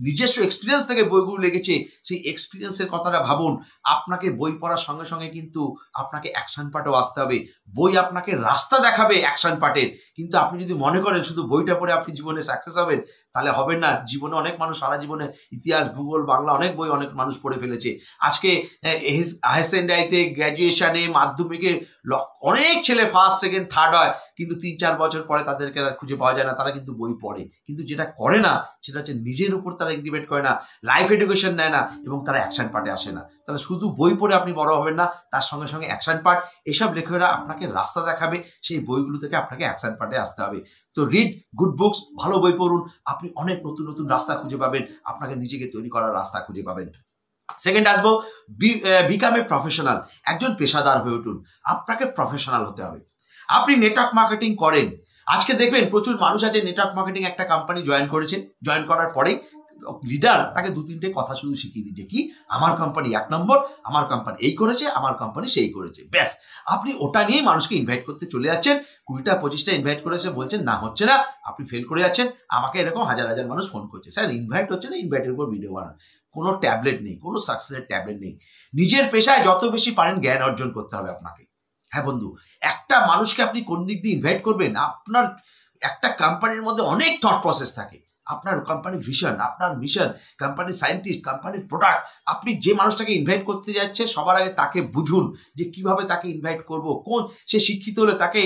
নিজস্ব এক্সপিরিয়েন্স থেকে বইগুলো লেগেছে সেই এক্সপিরিয়েন্সের কথাটা ভাবুন আপনাকে বই পড়ার সঙ্গে সঙ্গে কিন্তু আপনাকে অ্যাকশন পার্টেও আসতে হবে বই আপনাকে রাস্তা দেখাবে অ্যাকশন পার্টের কিন্তু আপনি যদি মনে করেন শুধু বইটা পড়ে আপনি জীবনে সাকসেস হবেন তাহলে হবে না জীবনে অনেক মানুষ সারা জীবনে ইতিহাস ভূগোল বাংলা অনেক বই অনেক মানুষ পড়ে ফেলেছে আজকে হায়ার সেকেন্ডারিতে গ্র্যাজুয়েশানে মাধ্যমিকে অনেক ছেলে ফার্স্ট সেকেন্ড থার্ড হয় কিন্তু তিন চার বছর পরে তাদেরকে খুঁজে পাওয়া যায় না তারা কিন্তু বই পড়ে কিন্তু যেটা করে না সেটা হচ্ছে নিজের উপর তারা ইমপ্লিমেন্ট করে না লাইফ এডুকেশন নেয় না এবং তারা অ্যাকশান পার্টে আসে না তাহলে শুধু বই পড়ে আপনি বড় হবেন না তার সঙ্গে সঙ্গে অ্যাকশান পার্ট এসব লেখকেরা আপনাকে রাস্তা দেখাবে সেই বইগুলো থেকে আপনাকে অ্যাকশান পার্টে আসতে হবে তো রিড গুড বুকস ভালো বই পড়ুন আপনি অনেক নতুন নতুন রাস্তা খুঁজে পাবেন আপনাকে নিজেকে তৈরি করার রাস্তা খুঁজে পাবেন সেকেন্ড আসবো বিকাম এ প্রফেশনাল একজন পেশাদার হয়ে উঠুন আপনাকে প্রফেশনাল হতে হবে আপনি নেটওয়ার্ক মার্কেটিং করেন আজকে দেখবেন প্রচুর মানুষ আছে নেটওয়ার্ক মার্কেটিং একটা কোম্পানি জয়েন করেছে জয়েন করার পরেই লিডার তাকে দু তিনটে কথা শুধু শিখিয়ে দিচ্ছে কি আমার কোম্পানি এক নম্বর আমার কোম্পানি এই করেছে আমার কোম্পানি সেই করেছে ব্যাস আপনি ওটা নিয়েই মানুষকে ইনভাইট করতে চলে যাচ্ছেন কুড়িটা পঁচিশটা ইনভাইট করেছে বলছেন না হচ্ছে না আপনি ফেল করে যাচ্ছেন আমাকে এরকম হাজার হাজার মানুষ ফোন করছে স্যার ইনভাইট হচ্ছে না ইনভাইটের উপর ভিডিও বানান কোনো ট্যাবলেট নেই কোনো সাকসেসের ট্যাবলেট নেই নিজের পেশায় যত বেশি পারেন জ্ঞান অর্জন করতে হবে আপনাকে হ্যাঁ বন্ধু একটা মানুষকে আপনি কোন দিক দিয়ে ইনভাইট করবেন আপনার একটা কোম্পানির মধ্যে অনেক থট প্রসেস থাকে আপনার কোম্পানির ভিশন আপনার মিশন কোম্পানির সায়েন্টিস্ট কোম্পানির প্রোডাক্ট আপনি যে মানুষটাকে ইনভাইট করতে যাচ্ছে সবার আগে তাকে বুঝুন যে কিভাবে তাকে ইনভাইট করব কোন সে শিক্ষিত হলে তাকে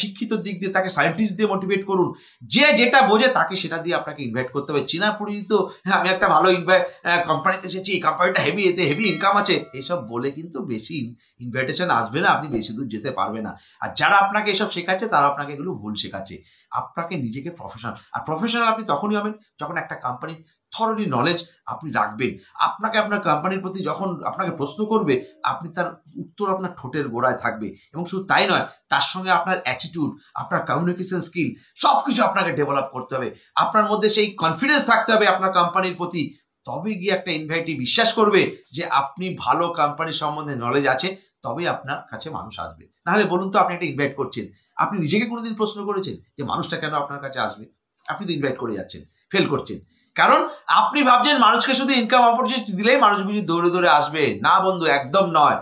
শিক্ষিত দিক দিয়ে তাকে সায়েন্টিস্ট দিয়ে মোটিভেট করুন যে যেটা বোঝে তাকে সেটা দিয়ে আপনাকে ইনভাইট করতে হবে চেনা পরিচিত হ্যাঁ আমি একটা ভালো ইনভাইট কোম্পানিতে এসেছি এই কোম্পানিটা হেভি এতে হেভি ইনকাম আছে এসব বলে কিন্তু বেশি ইনভাইটেশন আসবে না আপনি বেশি দূর যেতে পারবে না আর যারা আপনাকে এসব শেখাচ্ছে তারা আপনাকে এগুলো ভুল শেখাচ্ছে আপনাকে নিজেকে প্রফেশনাল আর প্রফেশনাল আপনি তখন তখনই হবেন যখন একটা কোম্পানি থরলি নলেজ আপনি রাখবেন আপনাকে আপনার কোম্পানির প্রতি যখন আপনাকে প্রশ্ন করবে আপনি তার উত্তর আপনার ঠোঁটের গোড়ায় থাকবে এবং শুধু তাই নয় তার সঙ্গে আপনার অ্যাটিটিউড আপনার কমিউনিকেশন স্কিল সব কিছু আপনাকে ডেভেলপ করতে হবে আপনার মধ্যে সেই কনফিডেন্স থাকতে হবে আপনার কোম্পানির প্রতি তবে গিয়ে একটা ইনভাইটি বিশ্বাস করবে যে আপনি ভালো কোম্পানি সম্বন্ধে নলেজ আছে তবে আপনার কাছে মানুষ আসবে নাহলে বলুন তো আপনি একটা ইনভাইট করছেন আপনি নিজেকে কোনোদিন প্রশ্ন করেছেন যে মানুষটা কেন আপনার কাছে আসবে আপনি তো ইনভাইট করে যাচ্ছেন ফেল করছেন কারণ আপনি ভাবছেন মানুষকে শুধু ইনকাম অপরচুনিটি দিলেই মানুষ বুঝি দৌড়ে দৌড়ে আসবে না বন্ধু একদম নয়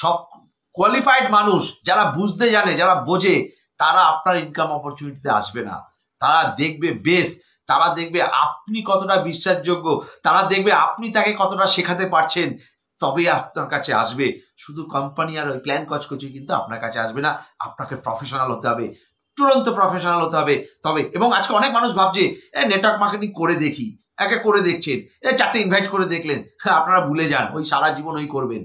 সব কোয়ালিফাইড মানুষ যারা বুঝতে জানে যারা বোঝে তারা আপনার ইনকাম অপরচুনিটিতে আসবে না তারা দেখবে বেশ তারা দেখবে আপনি কতটা বিশ্বাসযোগ্য তারা দেখবে আপনি তাকে কতটা শেখাতে পারছেন তবে আপনার কাছে আসবে শুধু কোম্পানি আর ওই প্ল্যান কচকচি কিন্তু আপনার কাছে আসবে না আপনাকে প্রফেশনাল হতে হবে চূড়ান্ত প্রফেশনাল হতে হবে তবে এবং আজকে অনেক মানুষ ভাবছে এ নেটওয়ার্ক মার্কেটিং করে দেখি একে করে দেখছেন এ চারটে ইনভাইট করে দেখলেন আপনারা ভুলে যান ওই সারা জীবন ওই করবেন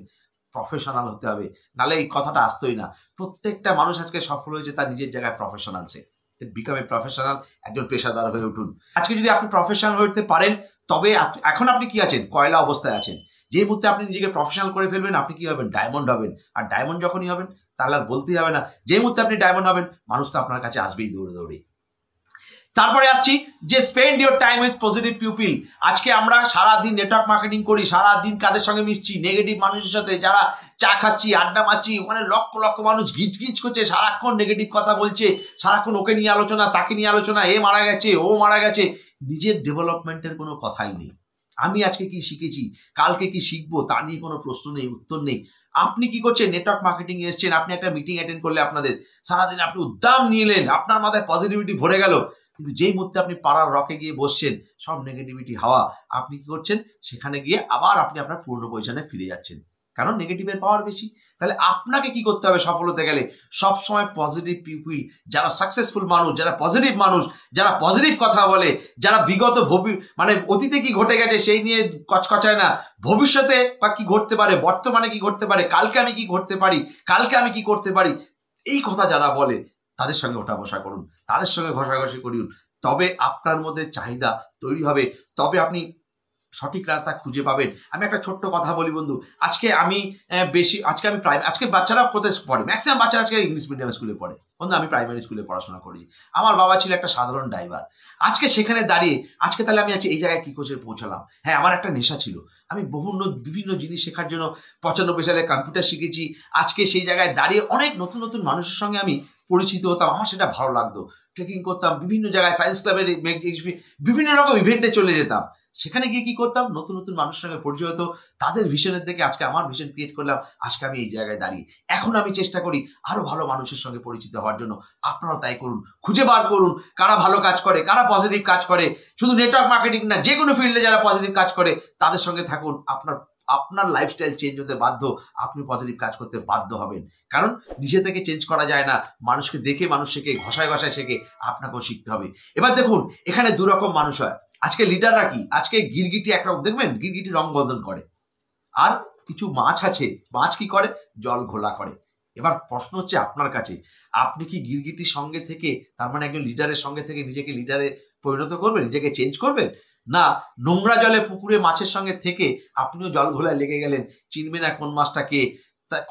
প্রফেশনাল হতে হবে নালে এই কথাটা আসতোই না প্রত্যেকটা মানুষ আজকে সফল হয়েছে তার নিজের জায়গায় প্রফেশনাল সে বিকাম এ প্রফেশনাল একজন পেশাদার হয়ে উঠুন আজকে যদি আপনি প্রফেশনাল হয়ে উঠতে পারেন তবে এখন আপনি কি আছেন কয়লা অবস্থায় আছেন যে মুহূর্তে আপনি নিজেকে প্রফেশনাল করে ফেলবেন আপনি কি হবেন ডায়মন্ড হবেন আর ডায়মন্ড যখনই হবেন তাহলে আর বলতেই হবে না যে মুহূর্তে আপনি ডায়মন্ড হবেন মানুষ তো আপনার কাছে আসবেই দৌড়ে দৌড়ে তারপরে আসছি যে spend your time with positive people আজকে আমরা সারাদিন নেটওয়ার্ক মার্কেটিং করি সারাদিন কাদের সঙ্গে মিশছি নেগেটিভ মানুষের সাথে যারা চা খাচ্ছি আড্ডা মারছি মানে লক্ষ লক্ষ মানুষ গিজগিজ করছে সারাক্ষণ নেগেটিভ কথা বলছে সারাক্ষণ ওকে নিয়ে আলোচনা তাকে নিয়ে আলোচনা এ মারা গেছে ও মারা গেছে নিজের ডেভেলপমেন্টের কোনো কথাই নেই আমি আজকে কি শিখেছি কালকে কি শিখবো তা নিয়ে কোনো প্রশ্ন নেই উত্তর নেই আপনি কি করছেন নেটওয়ার্ক মার্কেটিং এসছেন আপনি একটা মিটিং অ্যাটেন্ড করলে আপনাদের সারাদিন আপনি উদ্দাম নিলেন আপনার মাথায় পজিটিভিটি ভরে গেল কিন্তু যেই মুহূর্তে আপনি পাড়ার রকে গিয়ে বসছেন সব নেগেটিভিটি হাওয়া আপনি কি করছেন সেখানে গিয়ে আবার আপনি আপনার পুরনো পজিশনে ফিরে যাচ্ছেন কারণ নেগেটিভের পাওয়ার বেশি তাহলে আপনাকে কি করতে হবে সফল হতে গেলে সবসময় পজিটিভ পিপুল যারা সাকসেসফুল মানুষ যারা পজিটিভ মানুষ যারা পজিটিভ কথা বলে যারা বিগত ভবি মানে অতীতে কি ঘটে গেছে সেই নিয়ে কচকচায় না ভবিষ্যতে বা কি ঘটতে পারে বর্তমানে কি ঘটতে পারে কালকে আমি কি ঘটতে পারি কালকে আমি কি করতে পারি এই কথা যারা বলে তাদের সঙ্গে ওঠা বসা করুন তাদের সঙ্গে ঘষাঘষি করুন তবে আপনার মধ্যে চাহিদা তৈরি হবে তবে আপনি সঠিক রাস্তা খুঁজে পাবেন আমি একটা ছোট্ট কথা বলি বন্ধু আজকে আমি বেশি আজকে আমি প্রাইম আজকে বাচ্চারা কোথায় পড়ে ম্যাক্সিমাম বাচ্চারা আজকে ইংলিশ মিডিয়াম স্কুলে পড়ে বন্ধু আমি প্রাইমারি স্কুলে পড়াশোনা করি আমার বাবা ছিল একটা সাধারণ ড্রাইভার আজকে সেখানে দাঁড়িয়ে আজকে তাহলে আমি আজকে এই জায়গায় কী করে পৌঁছালাম হ্যাঁ আমার একটা নেশা ছিল আমি বহু বিভিন্ন জিনিস শেখার জন্য পঁচানব্বই সালে কম্পিউটার শিখেছি আজকে সেই জায়গায় দাঁড়িয়ে অনেক নতুন নতুন মানুষের সঙ্গে আমি পরিচিত হতাম আমার সেটা ভালো লাগতো ট্রেকিং করতাম বিভিন্ন জায়গায় সায়েন্স ক্লাবের বিভিন্ন রকম ইভেন্টে চলে যেতাম সেখানে গিয়ে কি করতাম নতুন নতুন মানুষের সঙ্গে পরিচয় হতো তাদের ভিশনের দেখে আজকে আমার ভিশন ক্রিয়েট করলাম আজকে আমি এই জায়গায় দাঁড়িয়ে এখন আমি চেষ্টা করি আরো ভালো মানুষের সঙ্গে পরিচিত হওয়ার জন্য আপনারাও তাই করুন খুঁজে বার করুন কারা ভালো কাজ করে কারা পজিটিভ কাজ করে শুধু নেটওয়ার্ক মার্কেটিং না যে কোনো ফিল্ডে যারা পজিটিভ কাজ করে তাদের সঙ্গে থাকুন আপনার আপনার লাইফস্টাইল চেঞ্জ হতে বাধ্য আপনি পজিটিভ কাজ করতে বাধ্য হবেন কারণ নিজে থেকে চেঞ্জ করা যায় না মানুষকে দেখে মানুষ শেখে ঘষায় ঘষায় শেখে আপনাকেও শিখতে হবে এবার দেখুন এখানে দু রকম মানুষ হয় আজকে লিডাররা কি আজকে গিরগিটি একরকম দেখবেন গিরগিটি রং বদল করে আর কিছু মাছ আছে মাছ কি করে জল ঘোলা করে এবার প্রশ্ন হচ্ছে আপনার কাছে আপনি কি গিরগিটির সঙ্গে থেকে তার মানে একজন লিডারের সঙ্গে থেকে নিজেকে লিডারে পরিণত করবেন নিজেকে চেঞ্জ করবেন না নোংরা জলে পুকুরে মাছের সঙ্গে থেকে আপনিও জল ঘোলায় লেগে গেলেন চিনবেন না কোন মাছটা কে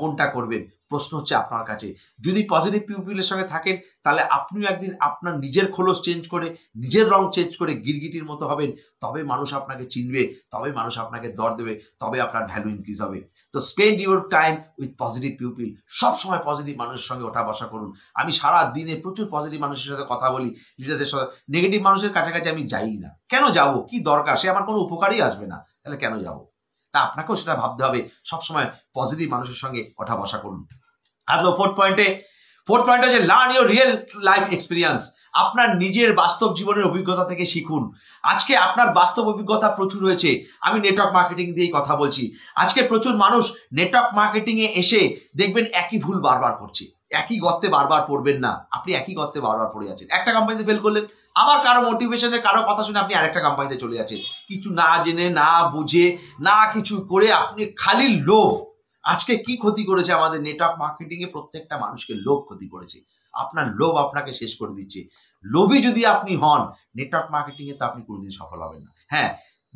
কোনটা করবেন প্রশ্ন হচ্ছে আপনার কাছে যদি পজিটিভ পিপুলের সঙ্গে থাকেন তাহলে আপনিও একদিন আপনার নিজের খোলস চেঞ্জ করে নিজের রং চেঞ্জ করে গিরগিটির মতো হবেন তবে মানুষ আপনাকে চিনবে তবে মানুষ আপনাকে দর দেবে তবে আপনার ভ্যালু ইনক্রিজ হবে তো spend your time with positive people সবসময় পজিটিভ মানুষের সঙ্গে ওঠা বসা করুন আমি সারা দিনে প্রচুর পজিটিভ মানুষের সাথে কথা বলি লিডারদের সাথে নেগেটিভ মানুষের কাছাকাছি আমি যাই না কেন যাব কি দরকার সে আমার কোনো উপকারই আসবে না তাহলে কেন যাবো তা আপনাকেও সেটা ভাবতে হবে সবসময় পজিটিভ মানুষের সঙ্গে কথা বসা করুন আসবো ফোর্থ পয়েন্টে ফোর্থ পয়েন্ট হচ্ছে learn your real life experience আপনার নিজের বাস্তব জীবনের অভিজ্ঞতা থেকে শিখুন আজকে আপনার বাস্তব অভিজ্ঞতা প্রচুর রয়েছে আমি নেটওয়ার্ক মার্কেটিং দিয়েই কথা বলছি আজকে প্রচুর মানুষ নেটওয়ার্ক মার্কেটিংয়ে এসে দেখবেন একই ভুল বারবার করছে একই গর্তে বারবার পড়বেন না আপনি একই গর্তে বারবার পড়ে যাচ্ছেন একটা কোম্পানিতে ফেল করলেন আবার কারো মোটিভেশনের কারো কথা শুনে আপনি আরেকটা কোম্পানিতে চলে যাচ্ছেন কিছু না জেনে না বুঝে না কিছু করে আপনি খালি লোভ আজকে কি ক্ষতি করেছে আমাদের নেটওয়ার্ক মার্কেটিংয়ে প্রত্যেকটা মানুষকে লোভ ক্ষতি করেছে আপনার লোভ আপনাকে শেষ করে দিচ্ছে লোভই যদি আপনি হন নেটওয়ার্ক মার্কেটিংয়ে তো আপনি কোনোদিন সফল হবেন না হ্যাঁ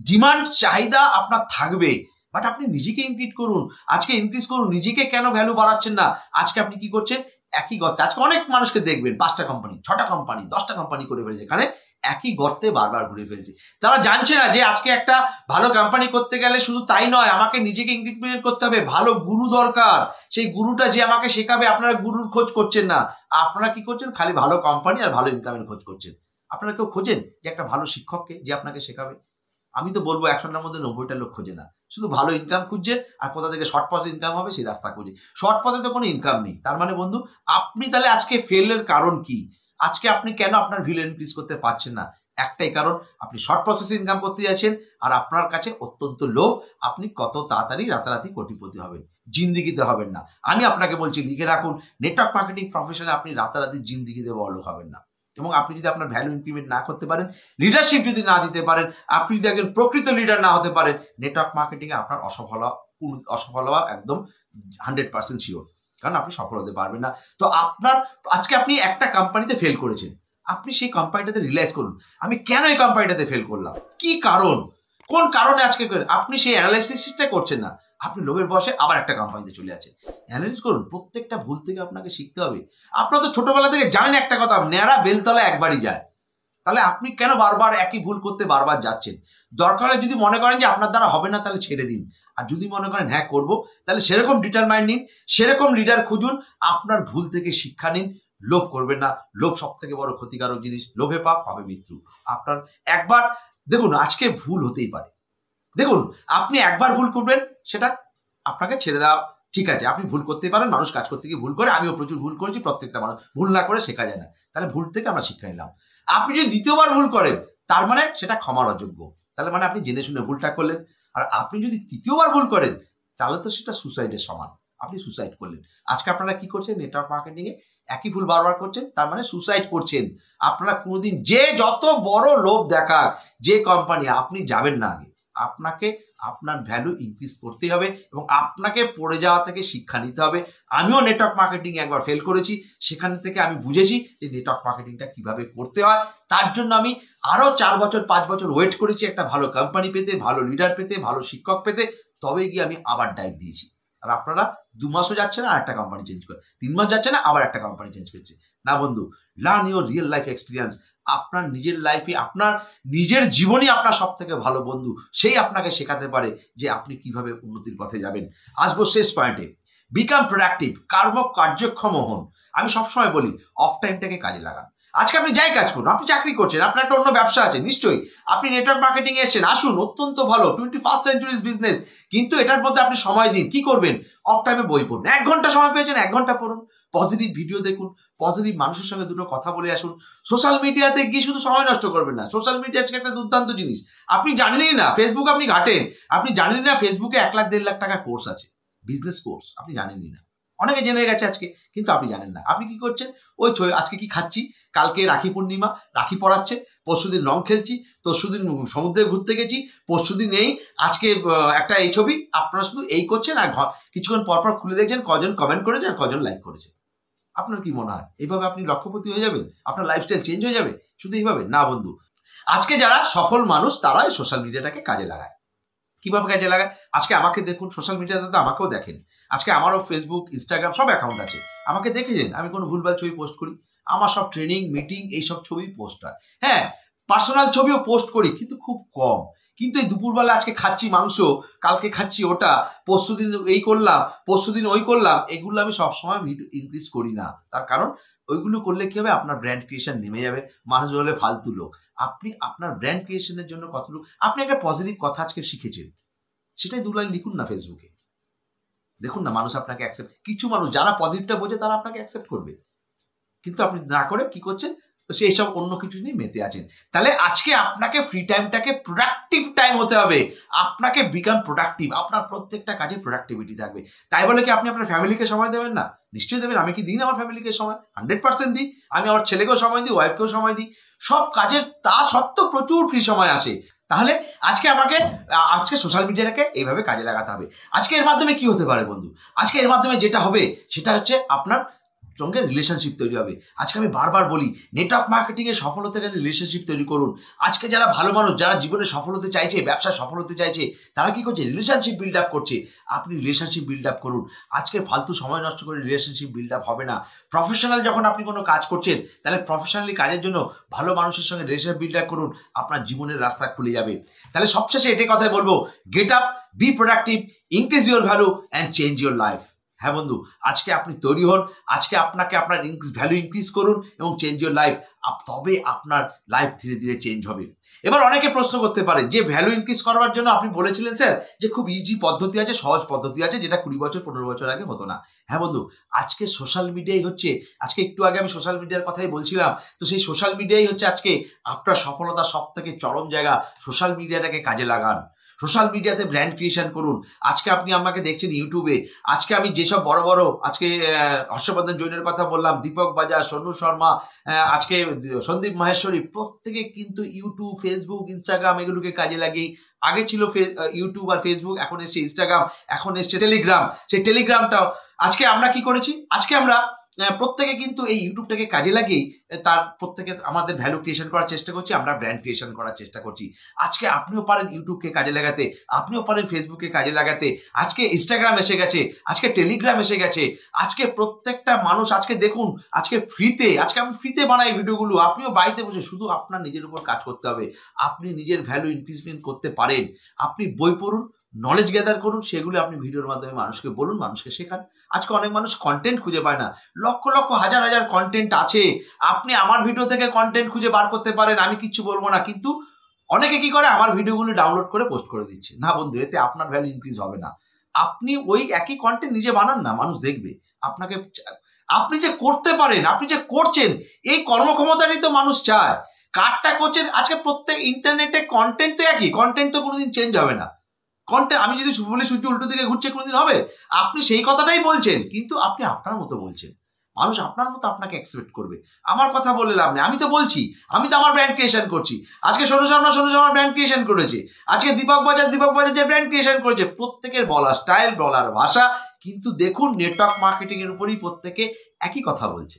ডিমান্ড চাহিদা আপনার থাকবে বাট আপনি নিজেকে ইনক্রিজ করুন আজকে ইনক্রিজ করুন নিজেকে কেন ভ্যালু বাড়াচ্ছেন না আজকে আপনি কি করছেন একই গর্তে আজকে অনেক মানুষকে দেখবেন পাঁচটা কোম্পানি ছটা কোম্পানি দশটা কোম্পানি করে ফেলেছে এখানে একই গর্তে বারবার ঘুরে ফেলছে তারা জানছে না যে আজকে একটা ভালো কোম্পানি করতে গেলে শুধু তাই নয় আমাকে নিজেকে ইনক্রিটমেন্ট করতে হবে ভালো গুরু দরকার সেই গুরুটা যে আমাকে শেখাবে আপনারা গুরুর খোঁজ করছেন না আপনারা কি করছেন খালি ভালো কোম্পানি আর ভালো ইনকামের খোঁজ করছেন আপনারা কেউ খোঁজেন যে একটা ভালো শিক্ষককে যে আপনাকে শেখাবে আমি তো বলবো একশোটার মধ্যে নব্বইটা লোক খোঁজে না শুধু ভালো ইনকাম খুঁজছেন আর কোথা থেকে শর্ট পথে ইনকাম হবে সেই রাস্তা খুঁজে শর্ট পথে তো কোনো ইনকাম নেই তার মানে বন্ধু আপনি তাহলে আজকে ফেলের কারণ কি আজকে আপনি কেন আপনার ভিলেন ইনক্রিজ করতে পারছেন না একটাই কারণ আপনি শর্ট প্রসেসে ইনকাম করতে যাচ্ছেন আর আপনার কাছে অত্যন্ত লোভ আপনি কত তাড়াতাড়ি রাতারাতি কোটিপতি হবেন জিন্দিগিতে হবেন না আমি আপনাকে বলছি লিখে রাখুন নেটওয়ার্ক মার্কেটিং প্রফেশনে আপনি রাতারাতি জিন্দিগিতে বড় হবেন না এবং আপনি যদি আপনার ভ্যালু ইনক্রিমেন্ট না করতে পারেন লিডারশিপ যদি না দিতে পারেন আপনি যদি একজন প্রকৃত লিডার না হতে পারেন নেটওয়ার্ক মার্কেটিংয়ে আপনার অসফল অসফল হওয়া একদম হান্ড্রেড পার্সেন্ট শিওর কারণ আপনি সফল হতে পারবেন না তো আপনার আজকে আপনি একটা কোম্পানিতে ফেল করেছেন আপনি সেই কোম্পানিটাতে রিয়েলাইজ করুন আমি কেন এই কোম্পানিটাতে ফেল করলাম কি কারণ কোন কারণে আজকে আপনি সেই অ্যানালাইসিসটা করছেন না আপনি লোভের বসে আবার একটা কোম্পানিতে চলে আছে অ্যানালিস করুন প্রত্যেকটা ভুল থেকে আপনাকে শিখতে হবে আপনারা তো ছোটবেলা থেকে জানেন একটা কথা ন্যাড়া বেলতলা একবারই যায় তাহলে আপনি কেন বারবার একই ভুল করতে বারবার যাচ্ছেন দরকার হলে যদি মনে করেন যে আপনার দ্বারা হবে না তাহলে ছেড়ে দিন আর যদি মনে করেন হ্যাঁ করবো তাহলে সেরকম ডিটারমাইন নিন সেরকম লিডার খুঁজুন আপনার ভুল থেকে শিক্ষা নিন লোভ করবেন না লোভ সব থেকে বড় ক্ষতিকারক জিনিস লোভে পাপ পাবে মৃত্যু আপনার একবার দেখুন আজকে ভুল হতেই পারে দেখুন আপনি একবার ভুল করবেন সেটা আপনাকে ছেড়ে দেওয়া ঠিক আছে আপনি ভুল করতে পারেন মানুষ কাজ করতে গিয়ে ভুল করে আমিও প্রচুর ভুল করেছি প্রত্যেকটা মানুষ ভুল না করে শেখা যায় না তাহলে ভুল থেকে আমরা শিক্ষা নিলাম আপনি যদি দ্বিতীয়বার ভুল করেন তার মানে সেটা ক্ষমার অযোগ্য তাহলে মানে আপনি জেনে শুনে ভুলটা করলেন আর আপনি যদি তৃতীয়বার ভুল করেন তাহলে তো সেটা সুসাইডের সমান আপনি সুসাইড করলেন আজকে আপনারা কি করছেন নেটওয়ার্ক মার্কেটিংয়ে একই ভুল বারবার করছেন তার মানে সুসাইড করছেন আপনারা কোনোদিন যে যত বড় লোভ দেখা যে কোম্পানি আপনি যাবেন না আগে আপনাকে আপনার ভ্যালু ইনক্রিজ করতে হবে এবং আপনাকে পড়ে যাওয়া থেকে শিক্ষা নিতে হবে আমিও নেটওয়ার্ক মার্কেটিং একবার ফেল করেছি সেখান থেকে আমি বুঝেছি যে নেটওয়ার্ক মার্কেটিংটা কিভাবে করতে হয় তার জন্য আমি আরও চার বছর পাঁচ বছর ওয়েট করেছি একটা ভালো কোম্পানি পেতে ভালো লিডার পেতে ভালো শিক্ষক পেতে তবে গিয়ে আমি আবার ডাইভ দিয়েছি আর আপনারা দু মাসও যাচ্ছে না আর একটা কোম্পানি চেঞ্জ করে তিন মাস যাচ্ছে না আবার একটা কোম্পানি চেঞ্জ করছে না বন্ধু learn your real life experience আপনার নিজের লাইফে আপনার নিজের জীবনই আপনার সব থেকে ভালো বন্ধু সেই আপনাকে শেখাতে পারে যে আপনি কিভাবে উন্নতির পথে যাবেন আসবো শেষ পয়েন্টে বিকাম প্রোডাক্টিভ কর্ম কার্যক্ষম হন আমি সবসময় বলি অফ টাইমটাকে কাজে লাগান আজকে আপনি যাই কাজ করুন আপনি চাকরি করছেন আপনার একটা অন্য ব্যবসা আছে নিশ্চয়ই আপনি নেটওয়ার্ক মার্কেটিং এসেছেন আসুন অত্যন্ত ভালো টোয়েন্টি ফার্স্ট সেঞ্চুরিজ বিজনেস কিন্তু এটার মধ্যে আপনি সময় দিন কি করবেন অফ টাইমে বই পড়ুন এক ঘন্টা সময় পেয়েছেন এক ঘন্টা পড়ুন পজিটিভ ভিডিও দেখুন পজিটিভ মানুষের সঙ্গে দুটো কথা বলে আসুন সোশ্যাল মিডিয়াতে গিয়ে শুধু সময় নষ্ট করবেন না সোশ্যাল মিডিয়া আজকে একটা দুর্দান্ত জিনিস আপনি জানেনই না ফেসবুক আপনি ঘাটেন আপনি জানেন না ফেসবুকে এক লাখ দেড় লাখ টাকা কোর্স আছে বিজনেস কোর্স আপনি জানেনই না অনেকে জেনে গেছে আজকে কিন্তু আপনি জানেন না আপনি কি করছেন ওই আজকে কি খাচ্ছি কালকে রাখি পূর্ণিমা রাখি পড়াচ্ছে পরশুদিন রং খেলছি পরশুদিন সমুদ্রে ঘুরতে গেছি পরশুদিন এই আজকে একটা এই ছবি আপনারা শুধু এই করছেন আর ঘর কিছুক্ষণ পরপর খুলে দেখছেন কজন কমেন্ট করেছে আর কজন লাইক করেছে আপনার কি মনে হয় এইভাবে আপনি লক্ষ্যপতি হয়ে যাবেন আপনার লাইফস্টাইল চেঞ্জ হয়ে যাবে শুধু এইভাবে না বন্ধু আজকে যারা সফল মানুষ তারাই সোশ্যাল মিডিয়াটাকে কাজে লাগায় কিভাবে কাজে লাগায় আজকে আমাকে দেখুন সোশ্যাল মিডিয়াতে তো আমাকেও দেখেন আজকে আমারও ফেসবুক ইনস্টাগ্রাম সব অ্যাকাউন্ট আছে আমাকে দেখেছেন আমি কোনো ভুলভাল ছবি পোস্ট করি আমার সব ট্রেনিং মিটিং এইসব ছবি পোস্ট হয় হ্যাঁ পার্সোনাল ছবিও পোস্ট করি কিন্তু খুব কম কিন্তু এই দুপুরবেলা আজকে খাচ্ছি মাংস কালকে খাচ্ছি ওটা পরশু দিন এই করলাম পরশু দিন ওই করলাম এগুলো আমি সবসময় ভিডিও ইনক্রিজ করি না তার কারণ ওইগুলো করলে কী হবে আপনার ব্র্যান্ড ক্রিয়েশন নেমে যাবে মানুষ হলে ফালতু লোক আপনি আপনার ব্র্যান্ড ক্রিয়েশনের জন্য কতটুকু আপনি একটা পজিটিভ কথা আজকে শিখেছেন সেটাই দু লাইন লিখুন না ফেসবুকে দেখুন না মানুষ আপনাকে অ্যাকসেপ্ট কিছু মানুষ যারা পজিটিভটা বোঝে তারা আপনাকে অ্যাকসেপ্ট করবে কিন্তু আপনি না করে কি করছেন তো সেই অন্য কিছু নিয়ে মেতে আছেন তাহলে আজকে আপনাকে ফ্রি টাইমটাকে প্রোডাক্টিভ টাইম হতে হবে আপনাকে বিকাম প্রোডাক্টিভ আপনার প্রত্যেকটা কাজে প্রোডাক্টিভিটি থাকবে তাই বলে কি আপনি আপনার ফ্যামিলিকে সময় দেবেন না নিশ্চয়ই দেবেন আমি কি দিন আমার ফ্যামিলিকে সময় হান্ড্রেড পার্সেন্ট দিই আমি আমার ছেলেকেও সময় দিই ওয়াইফকেও সময় দিই সব কাজের তা সত্ত্বেও প্রচুর ফ্রি সময় আসে তাহলে আজকে আমাকে আজকে সোশ্যাল মিডিয়াটাকে এইভাবে কাজে লাগাতে হবে আজকে এর মাধ্যমে কি হতে পারে বন্ধু আজকে এর মাধ্যমে যেটা হবে সেটা হচ্ছে আপনার সঙ্গে রিলেশনশিপ তৈরি হবে আজকে আমি বারবার বলি নেটওয়ার্ক মার্কেটিংয়ে সফল হতে গেলে রিলেশনশিপ তৈরি করুন আজকে যারা ভালো মানুষ যারা জীবনে সফল হতে চাইছে ব্যবসা সফল হতে চাইছে তারা কী করছে রিলেশনশিপ বিল্ড আপ করছে আপনি রিলেশনশিপ বিল্ড আপ করুন আজকে ফালতু সময় নষ্ট করে রিলেশনশিপ বিল্ড আপ হবে না প্রফেশনাল যখন আপনি কোনো কাজ করছেন তাহলে প্রফেশনালি কাজের জন্য ভালো মানুষের সঙ্গে রিলেশন বিল্ড আপ করুন আপনার জীবনের রাস্তা খুলে যাবে তাহলে সবশেষে এটাই কথাই বলবো get up be productive increase your value and change your life হ্যাঁ বন্ধু আজকে আপনি তৈরি হন আজকে আপনাকে আপনার ভ্যালু ইনক্রিজ করুন এবং চেঞ্জ ইউর লাইফ তবে আপনার লাইফ ধীরে ধীরে চেঞ্জ হবে এবার অনেকে প্রশ্ন করতে পারেন যে ভ্যালু ইনক্রিজ করবার জন্য আপনি বলেছিলেন স্যার যে খুব ইজি পদ্ধতি আছে সহজ পদ্ধতি আছে যেটা কুড়ি বছর পনেরো বছর আগে হতো না হ্যাঁ বন্ধু আজকে সোশ্যাল মিডিয়াই হচ্ছে আজকে একটু আগে আমি সোশ্যাল মিডিয়ার কথাই বলছিলাম তো সেই সোশ্যাল মিডিয়াই হচ্ছে আজকে আপনার সফলতা সব থেকে চরম জায়গা সোশ্যাল মিডিয়াটাকে কাজে লাগান সোশ্যাল মিডিয়াতে ব্র্যান্ড ক্রিয়েশন করুন আজকে আপনি আমাকে দেখছেন ইউটিউবে আজকে আমি যেসব বড় বড় আজকে হর্ষবর্ধন জৈনের কথা বললাম দীপক বাজার সন্নু শর্মা আজকে সন্দীপ মাহেশ্বরী প্রত্যেকে কিন্তু ইউটিউব ফেসবুক ইনস্টাগ্রাম এগুলোকে কাজে লাগিয়ে আগে ছিল ইউটিউব আর ফেসবুক এখন এসছে ইনস্টাগ্রাম এখন এসছে টেলিগ্রাম সেই টেলিগ্রামটাও আজকে আমরা কি করেছি আজকে আমরা প্রত্যেকে কিন্তু এই ইউটিউবটাকে কাজে লাগিয়েই তার প্রত্যেকে আমাদের ভ্যালু ক্রিয়েশন করার চেষ্টা করছি আমরা ব্র্যান্ড ক্রিয়েশন করার চেষ্টা করছি আজকে আপনিও পারেন ইউটিউবকে কাজে লাগাতে আপনিও পারেন ফেসবুকে কাজে লাগাতে আজকে ইনস্টাগ্রাম এসে গেছে আজকে টেলিগ্রাম এসে গেছে আজকে প্রত্যেকটা মানুষ আজকে দেখুন আজকে ফ্রিতে আজকে আমি ফ্রিতে বানাই ভিডিওগুলো আপনিও বাড়িতে বসে শুধু আপনার নিজের উপর কাজ করতে হবে আপনি নিজের ভ্যালু ইনক্রিজমেন্ট করতে পারেন আপনি বই পড়ুন নলেজ গ্যাদার করুন সেগুলো আপনি ভিডিওর মাধ্যমে মানুষকে বলুন মানুষকে শেখান আজকে অনেক মানুষ কন্টেন্ট খুঁজে পায় না লক্ষ লক্ষ হাজার হাজার কন্টেন্ট আছে আপনি আমার ভিডিও থেকে কন্টেন্ট খুঁজে বার করতে পারেন আমি কিচ্ছু বলবো না কিন্তু অনেকে কি করে আমার ভিডিওগুলো ডাউনলোড করে পোস্ট করে দিচ্ছে না বন্ধু এতে আপনার ভ্যালু ইনক্রিজ হবে না আপনি ওই একই কন্টেন্ট নিজে বানান না মানুষ দেখবে আপনাকে আপনি যে করতে পারেন আপনি যে করছেন এই কর্মক্ষমতারই তো মানুষ চায় কারটা করছেন আজকে প্রত্যেক ইন্টারনেটে কন্টেন্ট তো একই কন্টেন্ট তো কোনোদিন চেঞ্জ হবে না কন্ট্যাক্ট আমি যদি বলি সূর্য উল্টো দিকে ঘুরছে কোনোদিন হবে আপনি সেই কথাটাই বলছেন কিন্তু আপনি আপনার মতো বলছেন মানুষ আপনার মতো আপনাকে অ্যাকসেপ্ট করবে আমার কথা বলে লাভ নেই আমি তো বলছি আমি তো আমার ব্র্যান্ড ক্রিয়েশন করছি আজকে সোনু শর্মা সোনু শর্মা ব্র্যান্ড ক্রিয়েশন করেছে আজকে দীপক বাজার দীপক বাজার যে ব্র্যান্ড ক্রিয়েশন করেছে প্রত্যেকের বলার স্টাইল বলার ভাষা কিন্তু দেখুন নেটওয়ার্ক মার্কেটিংয়ের উপরেই প্রত্যেকে একই কথা বলছে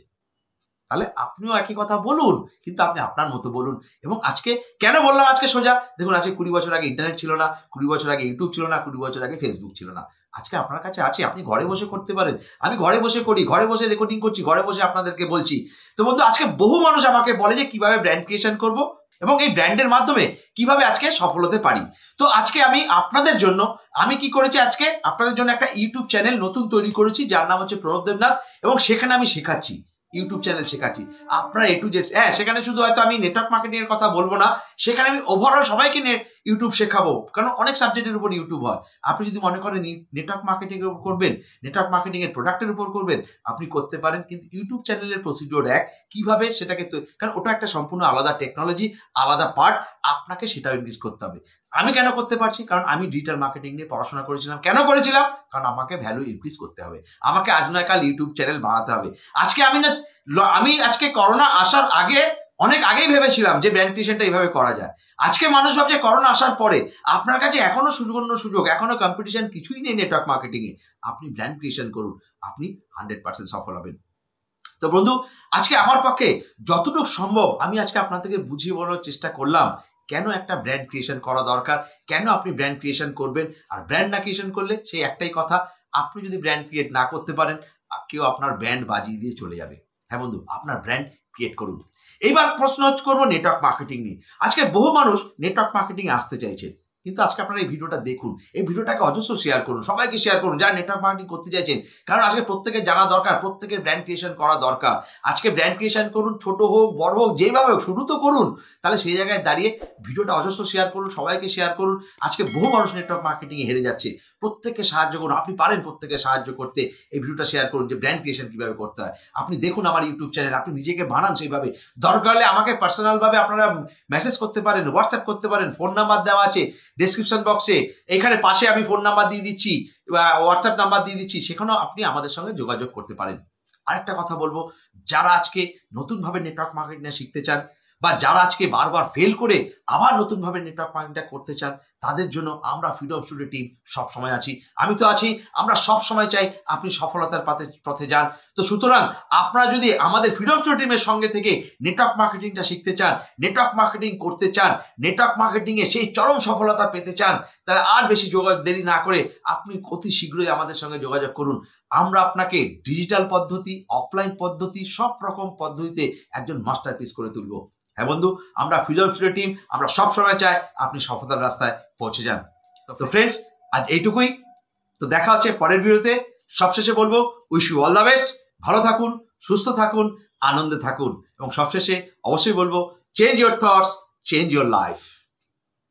তাহলে আপনিও একই কথা বলুন কিন্তু আপনি আপনার মতো বলুন এবং আজকে কেন বললাম আজকে সোজা দেখুন আজকে কুড়ি বছর আগে ইন্টারনেট ছিল না কুড়ি বছর আগে ইউটিউব ছিল না কুড়ি বছর আগে ফেসবুক ছিল না আজকে আপনার কাছে আছে আপনি ঘরে বসে করতে পারেন আমি ঘরে বসে করি ঘরে বসে রেকর্ডিং করছি ঘরে বসে আপনাদেরকে বলছি তো বন্ধু আজকে বহু মানুষ আমাকে বলে যে কিভাবে ব্র্যান্ড ক্রিয়েশন করব এবং এই ব্র্যান্ডের মাধ্যমে কিভাবে আজকে সফল হতে পারি তো আজকে আমি আপনাদের জন্য আমি কি করেছি আজকে আপনাদের জন্য একটা ইউটিউব চ্যানেল নতুন তৈরি করেছি যার নাম হচ্ছে প্রণব দেবনাথ এবং সেখানে আমি শেখাচ্ছি ইউটিউব চ্যানেল শেখাচ্ছি আপনার এ টু জেড হ্যাঁ সেখানে শুধু হয়তো আমি নেটওয়ার্ক এর কথা বলবো না সেখানে আমি ওভারঅল সবাইকে ইউটিউব শেখাবো কারণ অনেক সাবজেক্টের উপর ইউটিউব হয় আপনি যদি মনে করেন নেটওয়ার্ক মার্কেটিংয়ের উপর করবেন নেটওয়ার্ক মার্কেটিংয়ের প্রোডাক্টের উপর করবেন আপনি করতে পারেন কিন্তু ইউটিউব চ্যানেলের প্রসিডিওর এক কিভাবে সেটাকে কারণ ওটা একটা সম্পূর্ণ আলাদা টেকনোলজি আলাদা পার্ট আপনাকে সেটাও ইনক্রিজ করতে হবে আমি কেন করতে পারছি কারণ আমি ডিজিটাল মার্কেটিং নিয়ে পড়াশোনা করেছিলাম কেন করেছিলাম কারণ আমাকে ভ্যালু ইনক্রিজ করতে হবে আমাকে আজ নয় কাল ইউটিউব চ্যানেল বানাতে হবে আজকে আমি না আমি আজকে করোনা আসার আগে অনেক আগেই ভেবেছিলাম যে ব্র্যান্ড ক্রিয়েশনটা এইভাবে করা যায় আজকে মানুষ ভাবছে করোনা আসার পরে আপনার কাছে এখনো সুযোগন্য সুযোগ এখনো কম্পিটিশন কিছুই নেই নেটওয়ার্ক মার্কেটিংয়ে আপনি ব্র্যান্ড ক্রিয়েশন করুন আপনি হান্ড্রেড পার্সেন্ট সফল হবেন তো বন্ধু আজকে আমার পক্ষে যতটুকু সম্ভব আমি আজকে আপনার থেকে বুঝিয়ে বলার চেষ্টা করলাম কেন একটা ব্র্যান্ড ক্রিয়েশন করা দরকার কেন আপনি ব্র্যান্ড ক্রিয়েশন করবেন আর ব্র্যান্ড না ক্রিয়েশন করলে সেই একটাই কথা আপনি যদি ব্র্যান্ড ক্রিয়েট না করতে পারেন কেউ আপনার ব্র্যান্ড বাজিয়ে দিয়ে চলে যাবে হ্যাঁ বন্ধু আপনার ব্র্যান্ড ক্রিয়েট করুন এইবার প্রশ্ন করবো নেটওয়ার্ক মার্কেটিং নিয়ে আজকে বহু মানুষ নেটওয়ার্ক মার্কেটিং আসতে চাইছে কিন্তু আজকে আপনারা এই ভিডিওটা দেখুন এই ভিডিওটাকে অজস্র শেয়ার করুন সবাইকে শেয়ার করুন যারা নেটওয়ার্ক মার্কেটিং করতে চাইছেন কারণ আজকে প্রত্যেকের জানা দরকার প্রত্যেকের ব্র্যান্ড ক্রিয়েশন করা দরকার আজকে ব্র্যান্ড ক্রিয়েশন করুন ছোট হোক বড় হোক যেভাবে হোক শুরু তো করুন তাহলে সেই জায়গায় দাঁড়িয়ে ভিডিওটা অজস্র শেয়ার করুন সবাইকে শেয়ার করুন আজকে বহু মানুষ নেটওয়ার্ক মার্কেটিংয়ে হেরে যাচ্ছে প্রত্যেককে সাহায্য করুন আপনি পারেন প্রত্যেককে সাহায্য করতে এই ভিডিওটা শেয়ার করুন যে ব্র্যান্ড ক্রিয়েশন কীভাবে করতে হয় আপনি দেখুন আমার ইউটিউব চ্যানেল আপনি নিজেকে বানান সেইভাবে দরকার হলে আমাকে পার্সোনালভাবে আপনারা মেসেজ করতে পারেন হোয়াটসঅ্যাপ করতে পারেন ফোন নাম্বার দেওয়া আছে ডিসক্রিপশন বক্সে এখানে পাশে আমি ফোন নাম্বার দিয়ে দিচ্ছি বা হোয়াটসঅ্যাপ নাম্বার দিয়ে দিচ্ছি সেখানেও আপনি আমাদের সঙ্গে যোগাযোগ করতে পারেন আরেকটা কথা বলবো যারা আজকে নতুনভাবে নেটওয়ার্ক মার্কেটিং শিখতে চান বা যারা আজকে বারবার ফেল করে আবার নতুনভাবে নেটওয়ার্ক মার্কেটিংটা করতে চান তাদের জন্য আমরা ফ্রিডম স্টুডিও টিম সবসময় আছি আমি তো আছি আমরা সব সময় চাই আপনি সফলতার পথে পথে যান তো সুতরাং আপনারা যদি আমাদের ফ্রিডম স্টুডিও টিমের সঙ্গে থেকে নেটওয়ার্ক মার্কেটিংটা শিখতে চান নেটওয়ার্ক মার্কেটিং করতে চান নেটওয়ার্ক মার্কেটিংয়ে সেই চরম সফলতা পেতে চান তাহলে আর বেশি যোগাযোগ দেরি না করে আপনি অতি শীঘ্রই আমাদের সঙ্গে যোগাযোগ করুন আমরা আপনাকে ডিজিটাল পদ্ধতি অফলাইন পদ্ধতি সব রকম পদ্ধতিতে একজন মাস্টারপিস করে তুলব হ্যাঁ বন্ধু আমরা ফ্রিডম স্টুডিও টিম আমরা সবসময় চাই আপনি সফলতার রাস্তায় পৌঁছে যান তো ফ্রেন্ডস আজ এইটুকুই তো দেখা হচ্ছে পরের ভিডিওতে সবশেষে বলবো wish you all the best ভালো থাকুন সুস্থ থাকুন আনন্দে থাকুন এবং সবশেষে অবশ্যই বলবো change your thoughts change your life